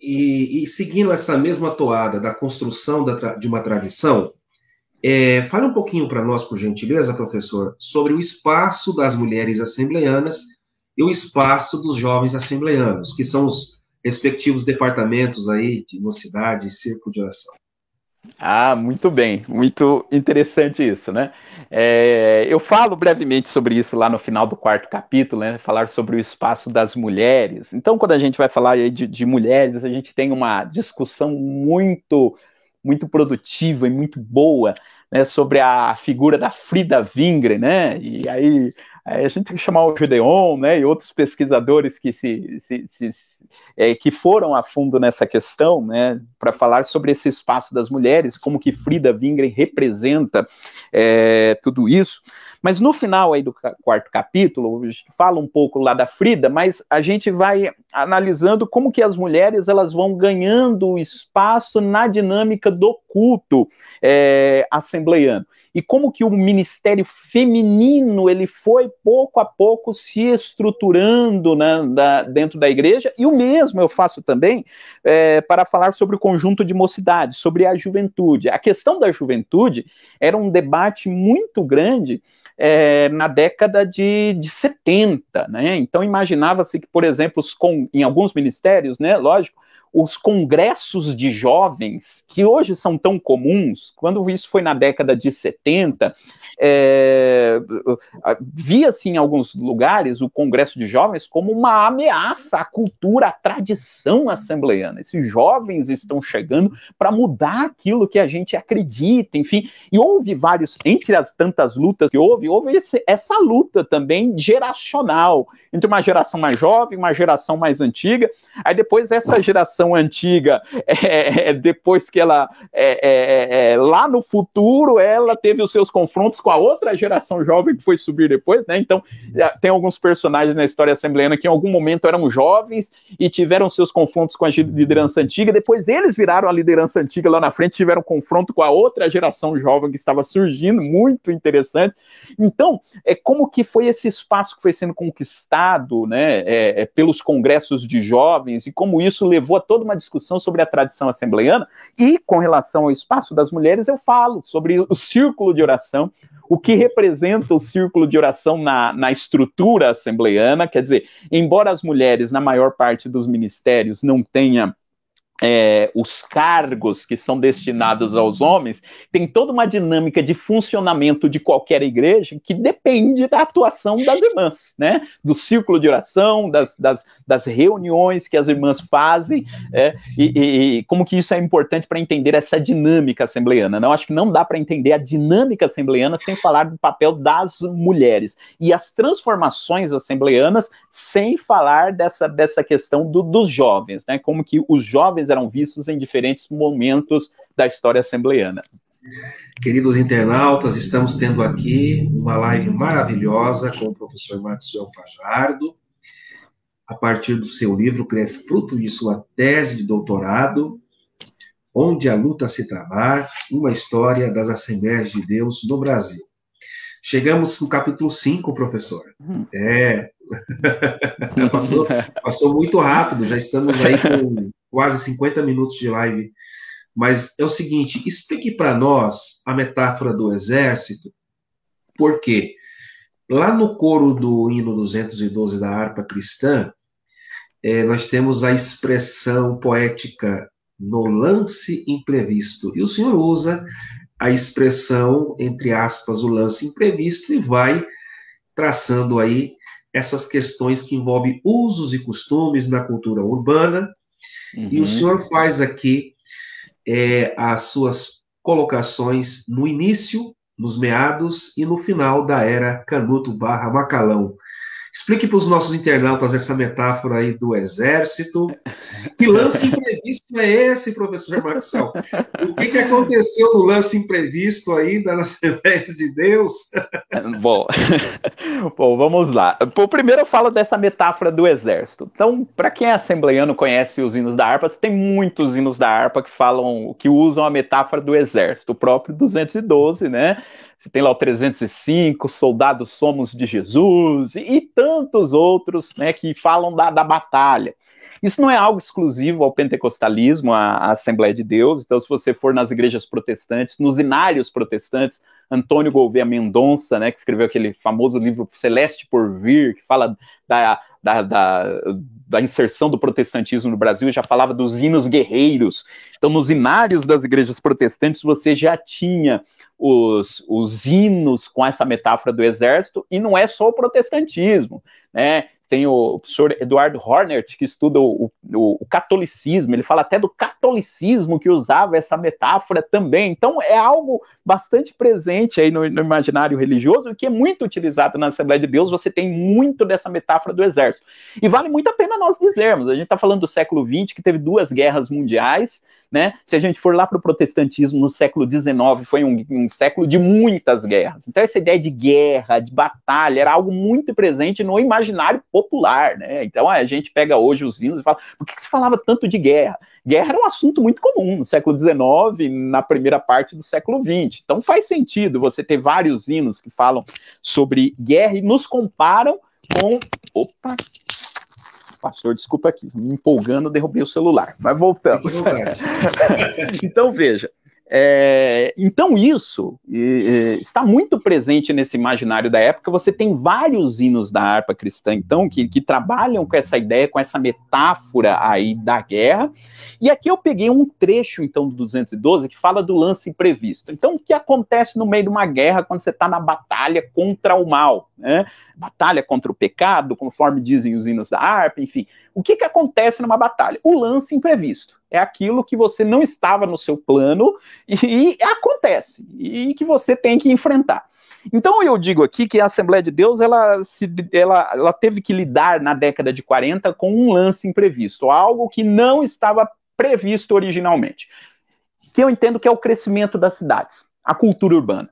E, e, seguindo essa mesma toada da construção da de uma tradição, é, fale um pouquinho para nós, por gentileza, professor, sobre o espaço das mulheres assembleianas e o espaço dos jovens assembleianos, que são os respectivos departamentos aí de mocidade e circo de oração. Ah, muito bem, muito interessante isso, né? É, eu falo brevemente sobre isso lá no final do quarto capítulo, né? Falar sobre o espaço das mulheres. Então, quando a gente vai falar de, de mulheres, a gente tem uma discussão muito muito produtiva e muito boa né, sobre a figura da Frida Vingre, né? E aí é, a gente tem que chamar o Judeon, né, e outros pesquisadores que se, se, se, se é, que foram a fundo nessa questão, né, para falar sobre esse espaço das mulheres, como que Frida Wingren representa é, tudo isso. Mas no final aí do quarto capítulo, a gente fala um pouco lá da Frida, mas a gente vai analisando como que as mulheres elas vão ganhando espaço na dinâmica do culto é, assembleiano e como que o ministério feminino ele foi pouco a pouco se estruturando né, da, dentro da igreja, e o mesmo eu faço também é, para falar sobre o conjunto de mocidades, sobre a juventude. A questão da juventude era um debate muito grande é, na década de, de 70, né? Então imaginava-se que, por exemplo, com, em alguns ministérios, né, lógico, os congressos de jovens, que hoje são tão comuns, quando isso foi na década de 70, é, via-se em alguns lugares o congresso de jovens como uma ameaça à cultura, à tradição assembleiana. Esses jovens estão chegando para mudar aquilo que a gente acredita, enfim. E houve vários, entre as tantas lutas que houve, houve esse, essa luta também geracional, entre uma geração mais jovem, uma geração mais antiga, aí depois essa geração geração antiga, é, é, é, depois que ela, é, é, lá no futuro, ela teve os seus confrontos com a outra geração jovem que foi subir depois, né? Então, tem alguns personagens na história assembleana que em algum momento eram jovens e tiveram seus confrontos com a liderança antiga, depois eles viraram a liderança antiga lá na frente, tiveram confronto com a outra geração jovem que estava surgindo, muito interessante. Então, é como que foi esse espaço que foi sendo conquistado, né, é, pelos congressos de jovens e como isso levou a toda uma discussão sobre a tradição assembleiana, e com relação ao espaço das mulheres, eu falo sobre o círculo de oração, o que representa o círculo de oração na, na estrutura assembleiana, quer dizer, embora as mulheres, na maior parte dos ministérios, não tenham é, os cargos que são destinados aos homens, tem toda uma dinâmica de funcionamento de qualquer igreja que depende da atuação das irmãs, né? Do círculo de oração, das, das, das reuniões que as irmãs fazem, é, e, e, e, como que isso é importante para entender essa dinâmica assembleana. Não né? acho que não dá para entender a dinâmica assembleana sem falar do papel das mulheres e as transformações assembleanas sem falar dessa, dessa questão do, dos jovens, né? Como que os jovens eram vistos em diferentes momentos da história assembleiana. Queridos internautas, estamos tendo aqui uma live maravilhosa com o professor Maxwell Fajardo, a partir do seu livro, que é fruto de sua tese de doutorado, Onde a Luta se Travar, uma história das Assembleias de Deus no Brasil. Chegamos no capítulo 5, professor. Uhum. É. passou, passou muito rápido, já estamos aí com quase 50 minutos de live. Mas é o seguinte, explique para nós a metáfora do exército, por quê? Lá no coro do hino 212 da harpa cristã, é, nós temos a expressão poética no lance imprevisto. E o senhor usa a expressão, entre aspas, o lance imprevisto e vai traçando aí essas questões que envolvem usos e costumes na cultura urbana, Uhum. E o uhum. senhor faz aqui é, as suas colocações no início, nos meados e no final da era Canuto barra Macalão. Explique para os nossos internautas essa metáfora aí do exército. Que lance imprevisto é esse, professor Marcel? O que, que aconteceu no lance imprevisto aí da Assembleia de Deus? Bom, bom, vamos lá. primeiro eu falo dessa metáfora do exército. Então, para quem é assembleiano conhece os hinos da harpa, tem muitos hinos da harpa que falam, que usam a metáfora do exército, o próprio 212, né? Você tem lá o 305, Soldados Somos de Jesus, e, tantos outros né, que falam da, da batalha. Isso não é algo exclusivo ao pentecostalismo, à Assembleia de Deus. Então, se você for nas igrejas protestantes, nos inários protestantes, Antônio Gouveia Mendonça, né, que escreveu aquele famoso livro Celeste por Vir, que fala da, da, da, da inserção do protestantismo no Brasil, já falava dos hinos guerreiros. Então, nos inários das igrejas protestantes, você já tinha os, os hinos com essa metáfora do exército, e não é só o protestantismo. Né? tem o professor Eduardo Hornert que estuda o, o, o, catolicismo, ele fala até do catolicismo que usava essa metáfora também. Então, é algo bastante presente aí no, no imaginário religioso e que é muito utilizado na Assembleia de Deus. Você tem muito dessa metáfora do exército. E vale muito a pena nós dizermos: a gente está falando do século XX, que teve duas guerras mundiais. Né? Se a gente for lá para o protestantismo no século XIX, foi um, um século de muitas guerras. Então, essa ideia de guerra, de batalha, era algo muito presente no imaginário popular popular, né? Então a gente pega hoje os hinos e fala, por que, que se falava tanto de guerra? Guerra era um assunto muito comum no século XIX, na primeira parte do século XX. Então faz sentido você ter vários hinos que falam sobre guerra e nos comparam com. Opa! Pastor, desculpa aqui, me empolgando, derrubei o celular, mas voltamos. então veja, é, então, isso está muito presente nesse imaginário da época. Você tem vários hinos da harpa cristã, então, que, que, trabalham com essa ideia, com essa metáfora aí da guerra. E aqui eu peguei um trecho, então, do 212, que fala do lance imprevisto. Então, o que acontece no meio de uma guerra quando você está na batalha contra o mal? né? Batalha contra o pecado, conforme dizem os hinos da harpa, enfim. O que, que acontece numa batalha? O lance imprevisto. É aquilo que você não estava no seu plano e, e acontece, e que você tem que enfrentar. Então eu digo aqui que a Assembleia de Deus ela, se, ela, ela teve que lidar na década de 40 com um lance imprevisto, algo que não estava previsto originalmente, que eu entendo que é o crescimento das cidades, a cultura urbana.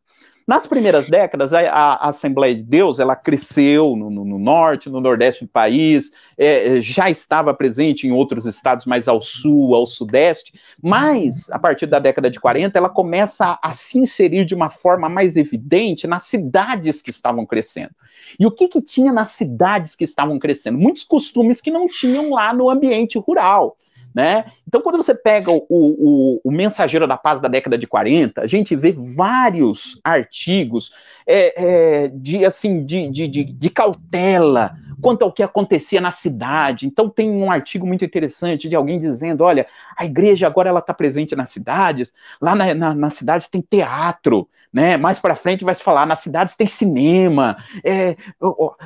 Nas primeiras décadas, a, a Assembleia de Deus ela cresceu no, no, no norte, no nordeste do país, é, é já estava presente em outros estados mais ao sul, ao sudeste, mas a partir da década de 40 ela começa a, a se inserir de uma forma mais evidente nas cidades que estavam crescendo. E o que, que tinha nas cidades que estavam crescendo? Muitos costumes que não tinham lá no ambiente rural. Né? Então, quando você pega o, o, o, Mensageiro da Paz da década de 40, a gente vê vários artigos é, é, de, assim, de, de, de, de, cautela quanto ao que acontecia na cidade. Então, tem um artigo muito interessante de alguém dizendo: olha, a igreja agora ela está presente nas cidades, lá na, na, na cidade tem teatro, né? Mais para frente vai se falar, nas cidades tem cinema, é,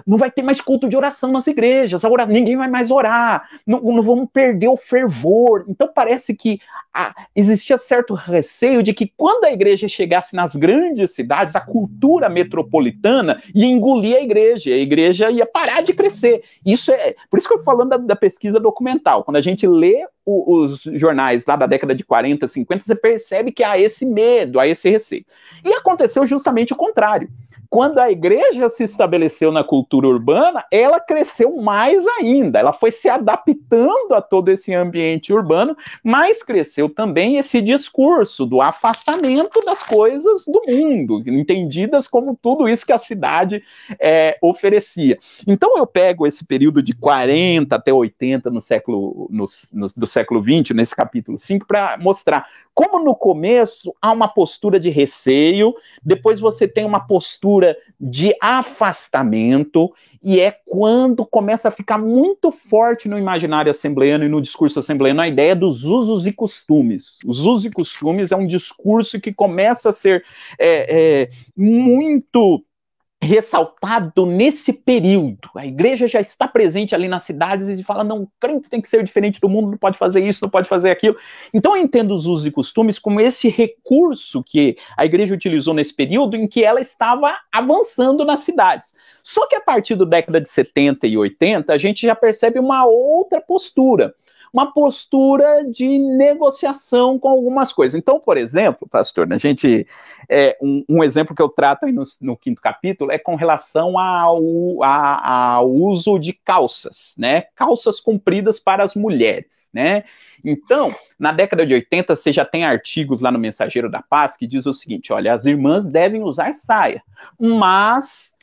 não vai ter mais culto de oração nas igrejas, ninguém vai mais orar, não, não, vamos perder o fervor. Então parece que a, existia certo receio de que quando a igreja chegasse nas grandes cidades, a cultura metropolitana ia engolir a igreja, a igreja ia parar de crescer. Isso é por isso que eu estou falando da, da pesquisa documental. Quando a gente lê os jornais lá da década de 40, 50, você percebe que há esse medo, há esse receio. E e aconteceu justamente o contrário. Quando a igreja se estabeleceu na cultura urbana, ela cresceu mais ainda, ela foi se adaptando a todo esse ambiente urbano, mas cresceu também esse discurso do afastamento das coisas do mundo, entendidas como tudo isso que a cidade é, oferecia. Então eu pego esse período de 40 até 80 no século, no, no, do século 20, nesse capítulo 5, para mostrar como no começo há uma postura de receio, depois você tem uma postura postura de afastamento, e é quando começa a ficar muito forte no imaginário assembleano e no discurso assembleano a ideia dos usos e costumes. Os usos e costumes é um discurso que começa a ser é, é, muito ressaltado nesse período. A igreja já está presente ali nas cidades e fala: não, o crente tem que ser diferente do mundo, não pode fazer isso, não pode fazer aquilo. Então eu entendo os usos e costumes como esse recurso que a igreja utilizou nesse período em que ela estava avançando nas cidades. Só que a partir da década de 70 e 80, a gente já percebe uma outra postura uma postura de negociação com algumas coisas. Então, por exemplo, pastor, a gente é, um, um, exemplo que eu trato aí no, no quinto capítulo é com relação ao, a, ao uso de calças, né? Calças compridas para as mulheres, né? Então, na década de 80, você já tem artigos lá no Mensageiro da Paz que diz o seguinte: olha, as irmãs devem usar saia, mas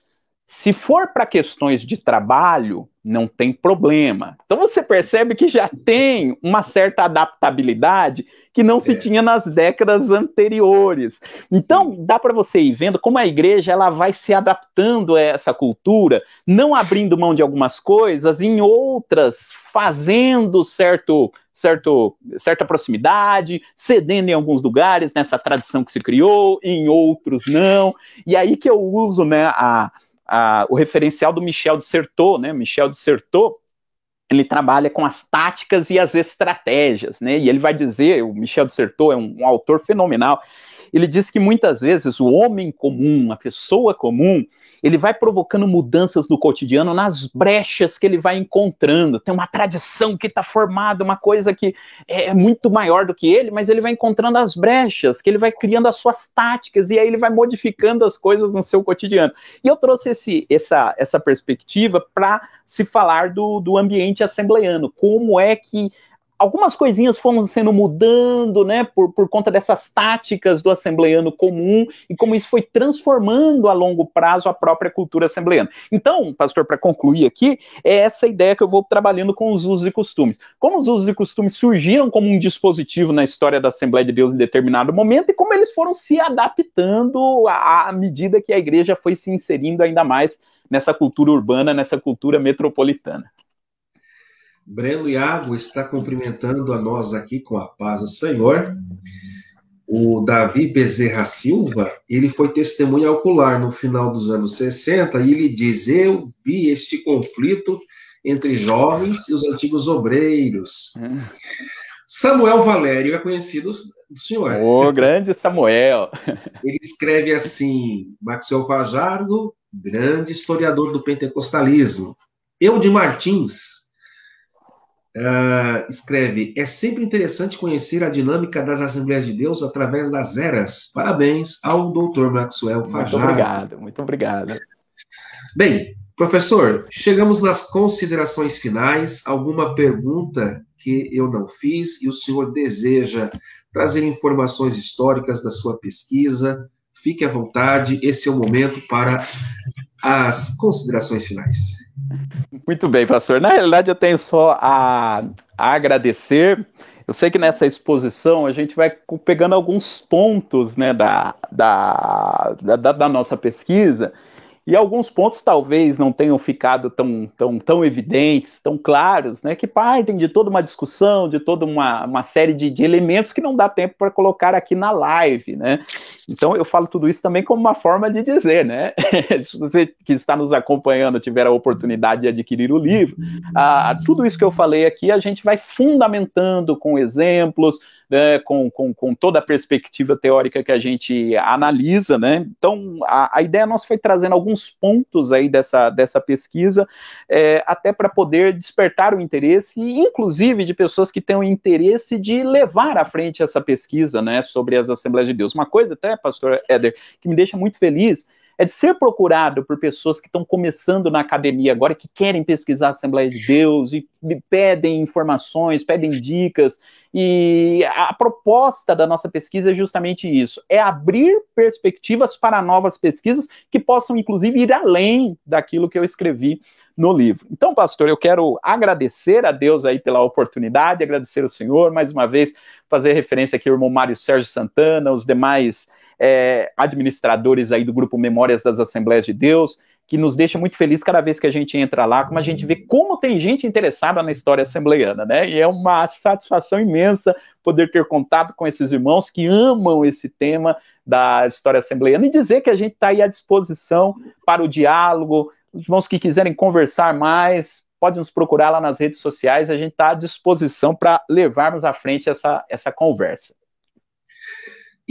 se for para questões de trabalho, não tem problema. Então você percebe que já tem uma certa adaptabilidade que não se é. tinha nas décadas anteriores. Então dá para você ir vendo como a igreja ela vai se adaptando a essa cultura, não abrindo mão de algumas coisas, em outras fazendo certo, certo, certa proximidade, cedendo em alguns lugares nessa tradição que se criou, em outros não. E aí que eu uso, né, a a, o referencial do Michel de Certeau, né? Michel de Certeau, ele trabalha com as táticas e as estratégias, né? E ele vai dizer, o Michel de Certeau é um, um autor fenomenal, ele diz que muitas vezes o homem comum, a pessoa comum, ele vai provocando mudanças no cotidiano nas brechas que ele vai encontrando. Tem uma tradição que está formada, uma coisa que é, é muito maior do que ele, mas ele vai encontrando as brechas, que ele vai criando as suas táticas e aí ele vai modificando as coisas no seu cotidiano. E eu trouxe esse, essa, essa perspectiva para se falar do, do ambiente assembleiano, como é que algumas coisinhas foram sendo mudando, né, por, por conta dessas táticas do assembleano comum e como isso foi transformando a longo prazo a própria cultura assembleana. Então, pastor, para concluir aqui, é essa ideia que eu vou trabalhando com os usos e costumes. Como os usos e costumes surgiram como um dispositivo na história da Assembleia de Deus em determinado momento e como eles foram se adaptando à medida que a igreja foi se inserindo ainda mais nessa cultura urbana, nessa cultura metropolitana. Breno Iago está cumprimentando a nós aqui com a paz do Senhor. O Davi Bezerra Silva, ele foi testemunha ocular no final dos anos 60 e ele diz: Eu vi este conflito entre jovens e os antigos obreiros. É. Samuel Valério é conhecido do senhor. O grande Samuel. Ele escreve assim: Maxwell Fajardo, grande historiador do pentecostalismo. Eu de Martins, uh, escreve: É sempre interessante conhecer a dinâmica das Assembleias de Deus através das eras. Parabéns ao Dr. Maxwell Fajardo. Muito obrigado, muito obrigado. Bem, professor, chegamos nas considerações finais. Alguma pergunta que eu não fiz e o senhor deseja trazer informações históricas da sua pesquisa? Fique à vontade, esse é o momento para as considerações finais. Muito bem, pastor. Na realidade, eu tenho só a, a agradecer. Eu sei que nessa exposição a gente vai pegando alguns pontos né, da, da, da, da nossa pesquisa e alguns pontos talvez não tenham ficado tão, tão, tão evidentes, tão claros, né, que partem de toda uma discussão, de toda uma, uma série de, de elementos que não dá tempo para colocar aqui na live. Né? Então eu falo tudo isso também como uma forma de dizer, né? Se você que está nos acompanhando tiver a oportunidade de adquirir o livro, a, tudo isso que eu falei aqui a gente vai fundamentando com exemplos, né, com, com, com, toda a perspectiva teórica que a gente analisa, né? Então, a, a ideia nossa foi trazendo alguns pontos aí dessa, dessa pesquisa, é, até para poder despertar o interesse, inclusive de pessoas que têm o interesse de levar à frente essa pesquisa, né, sobre as Assembleias de Deus. Uma coisa até, pastor Éder, que me deixa muito feliz, é de ser procurado por pessoas que estão começando na academia agora, que querem pesquisar a Assembleia de Deus e pedem informações, pedem dicas. E a proposta da nossa pesquisa é justamente isso: é abrir perspectivas para novas pesquisas que possam, inclusive, ir além daquilo que eu escrevi no livro. Então, pastor, eu quero agradecer a Deus aí pela oportunidade, agradecer o Senhor mais uma vez, fazer referência aqui ao irmão Mário Sérgio Santana, os demais é, administradores aí do grupo Memórias das Assembleias de Deus, que nos deixa muito feliz cada vez que a gente entra lá, como a gente vê como tem gente interessada na história assembleiana, né? E é uma satisfação imensa poder ter contato com esses irmãos que amam esse tema da história assembleiana e dizer que a gente está aí à disposição para o diálogo. Os irmãos que quiserem conversar mais, pode nos procurar lá nas redes sociais, a gente está à disposição para levarmos à frente essa, essa conversa.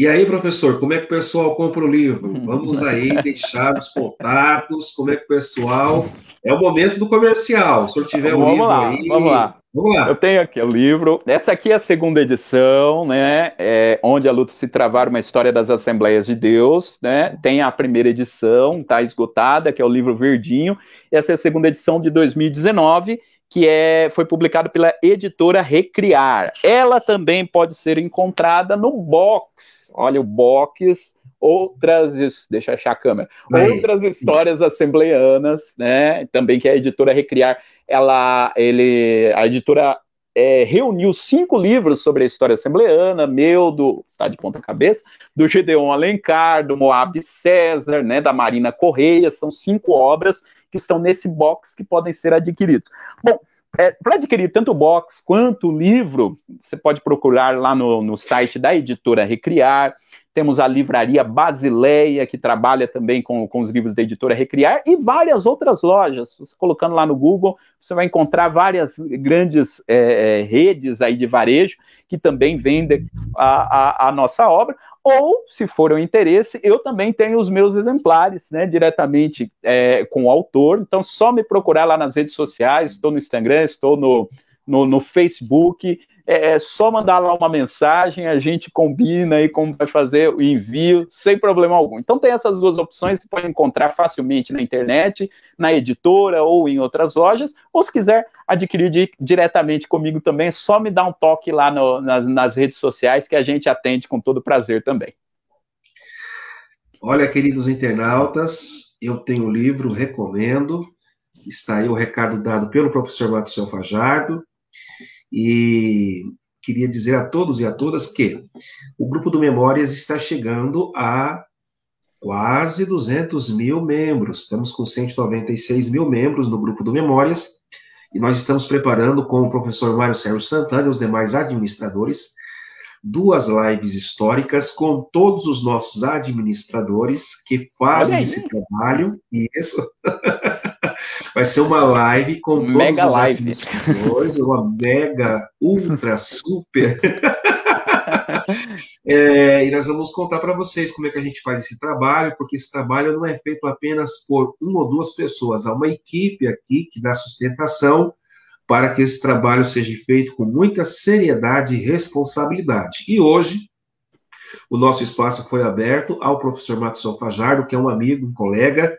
E aí, professor, como é que o pessoal compra o livro? Vamos aí deixar os contatos, como é que o pessoal. É o momento do comercial. Se o senhor tiver vamos o livro lá, aí. Vamos lá. Vamos lá. Eu tenho aqui o livro. Essa aqui é a segunda edição, né? É onde a luta se travar uma história das Assembleias de Deus, né? Tem a primeira edição, tá esgotada, que é o livro verdinho. Essa é a segunda edição de 2019 que é, foi publicado pela editora Recriar. Ela também pode ser encontrada no box. Olha, o box, outras. Deixa eu achar a câmera. Aí, outras histórias assembleianas, assembleanas, né? Também que a editora Recriar. Ela, ele, a editora é, reuniu cinco livros sobre a história assembleana, meu, do, tá de ponta cabeça, do Gedeon Alencar, do Moab César, né, da Marina Correia, são cinco obras que estão nesse box que podem ser adquiridos. Bom, é, para adquirir tanto o box quanto o livro, você pode procurar lá no, no site da editora Recriar, temos a Livraria Basileia, que trabalha também com, com os livros da editora Recriar, e várias outras lojas. Você colocando lá no Google, você vai encontrar várias grandes é, é redes aí de varejo que também vendem a, a, a nossa obra ou, se for o um interesse, eu também tenho os meus exemplares, né, diretamente é, com o autor, então só me procurar lá nas redes sociais, estou no Instagram, estou no, no, no Facebook, é, é só mandar lá uma mensagem, a gente combina e como vai fazer o envio, sem problema algum. Então tem essas duas opções, você pode encontrar facilmente na internet, na editora ou em outras lojas, ou se quiser adquirir de, diretamente comigo também, é só me dar um toque lá no, nas, nas redes sociais que a gente atende com todo prazer também. Olha, queridos internautas, eu tenho o um livro, recomendo. Está aí o recado dado pelo professor Matheus Fajardo e queria dizer a todos e a todas que o grupo do Memórias está chegando a quase 200 mil membros. Estamos com 196 mil membros no grupo do Memórias e nós estamos preparando com o professor Mário Sérgio Santana e os demais administradores duas lives históricas com todos os nossos administradores que fazem esse trabalho. Isso. Vai ser uma live com mega todos live. uma mega, ultra, super. é, e nós vamos contar para vocês como é que a gente faz esse trabalho, porque esse trabalho não é feito apenas por uma ou duas pessoas, há uma equipe aqui que dá sustentação para que esse trabalho seja feito com muita seriedade e responsabilidade. E hoje, o nosso espaço foi aberto ao professor Maxwell Fajardo, que é um amigo, um colega,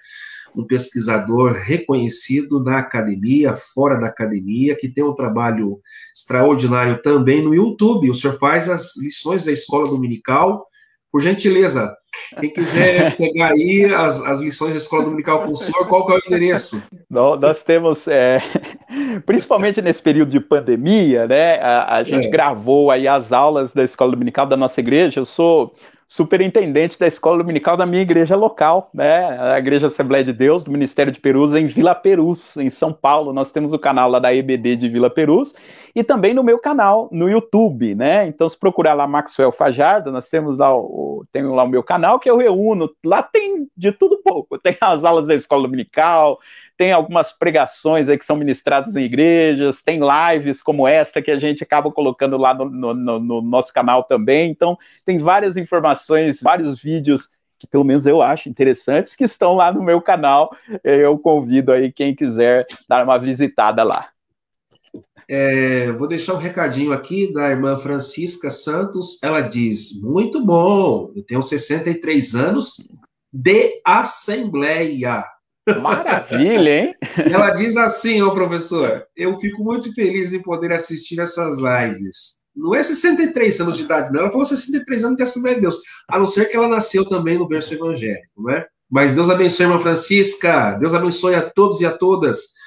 um pesquisador reconhecido na academia, fora da academia, que tem um trabalho extraordinário também no YouTube. O senhor faz as lições da escola dominical. Por gentileza, quem quiser pegar aí as, as lições da escola dominical com o senhor, qual que é o endereço? Nós temos, é, principalmente nesse período de pandemia, né? A, a gente é. gravou aí as aulas da escola dominical da nossa igreja. Eu sou superintendente da escola dominical da minha igreja local, né? A Igreja Assembleia de Deus, do Ministério de Perus, em Vila Perus, em São Paulo. Nós temos o canal lá da EBD de Vila Perus e também no meu canal no YouTube, né? Então, se procurar lá Maxwell Fajardo, nós temos lá o, tem lá o meu canal que eu reúno. Lá tem de tudo pouco. Tem as aulas da escola dominical, tem algumas pregações aí que são ministradas em igrejas, tem lives como esta que a gente acaba colocando lá no, no, no nosso canal também. Então, tem várias informações, vários vídeos que pelo menos eu acho interessantes, que estão lá no meu canal. Eu convido aí quem quiser dar uma visitada lá. É, vou deixar um recadinho aqui da irmã Francisca Santos. Ela diz: Muito bom, eu tenho 63 anos de Assembleia. Maravilha, hein? Ela diz assim, ô professor, eu fico muito feliz em poder assistir essas lives. Não é 63 anos de idade, não. Ela falou 63 anos de Assembleia de Deus. A não ser que ela nasceu também no berço evangélico, né? Mas Deus abençoe, irmã Francisca. Deus abençoe a todos e a todas.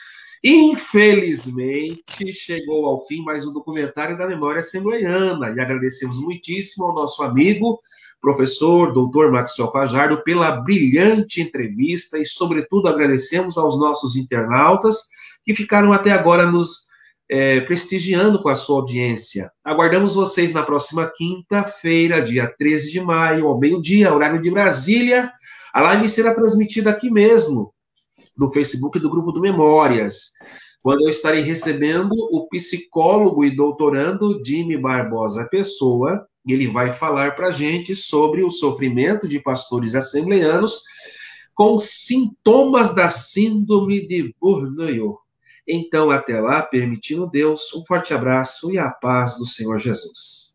Infelizmente, chegou ao fim mais um documentário da Memória Assembleiana. E agradecemos muitíssimo ao nosso amigo professor doutor Maxwell Fajardo, pela brilhante entrevista e, sobretudo, agradecemos aos nossos internautas que ficaram até agora nos é, prestigiando com a sua audiência. Aguardamos vocês na próxima quinta-feira, dia 13 de maio, ao meio-dia, horário de Brasília. A live será transmitida aqui mesmo, no Facebook do Grupo do Memórias, quando eu estarei recebendo o psicólogo e doutorando Jimmy Barbosa Pessoa, ele vai falar para a gente sobre o sofrimento de pastores assembleanos com sintomas da síndrome de Burnout. Então, até lá, permitindo Deus, um forte abraço e a paz do Senhor Jesus.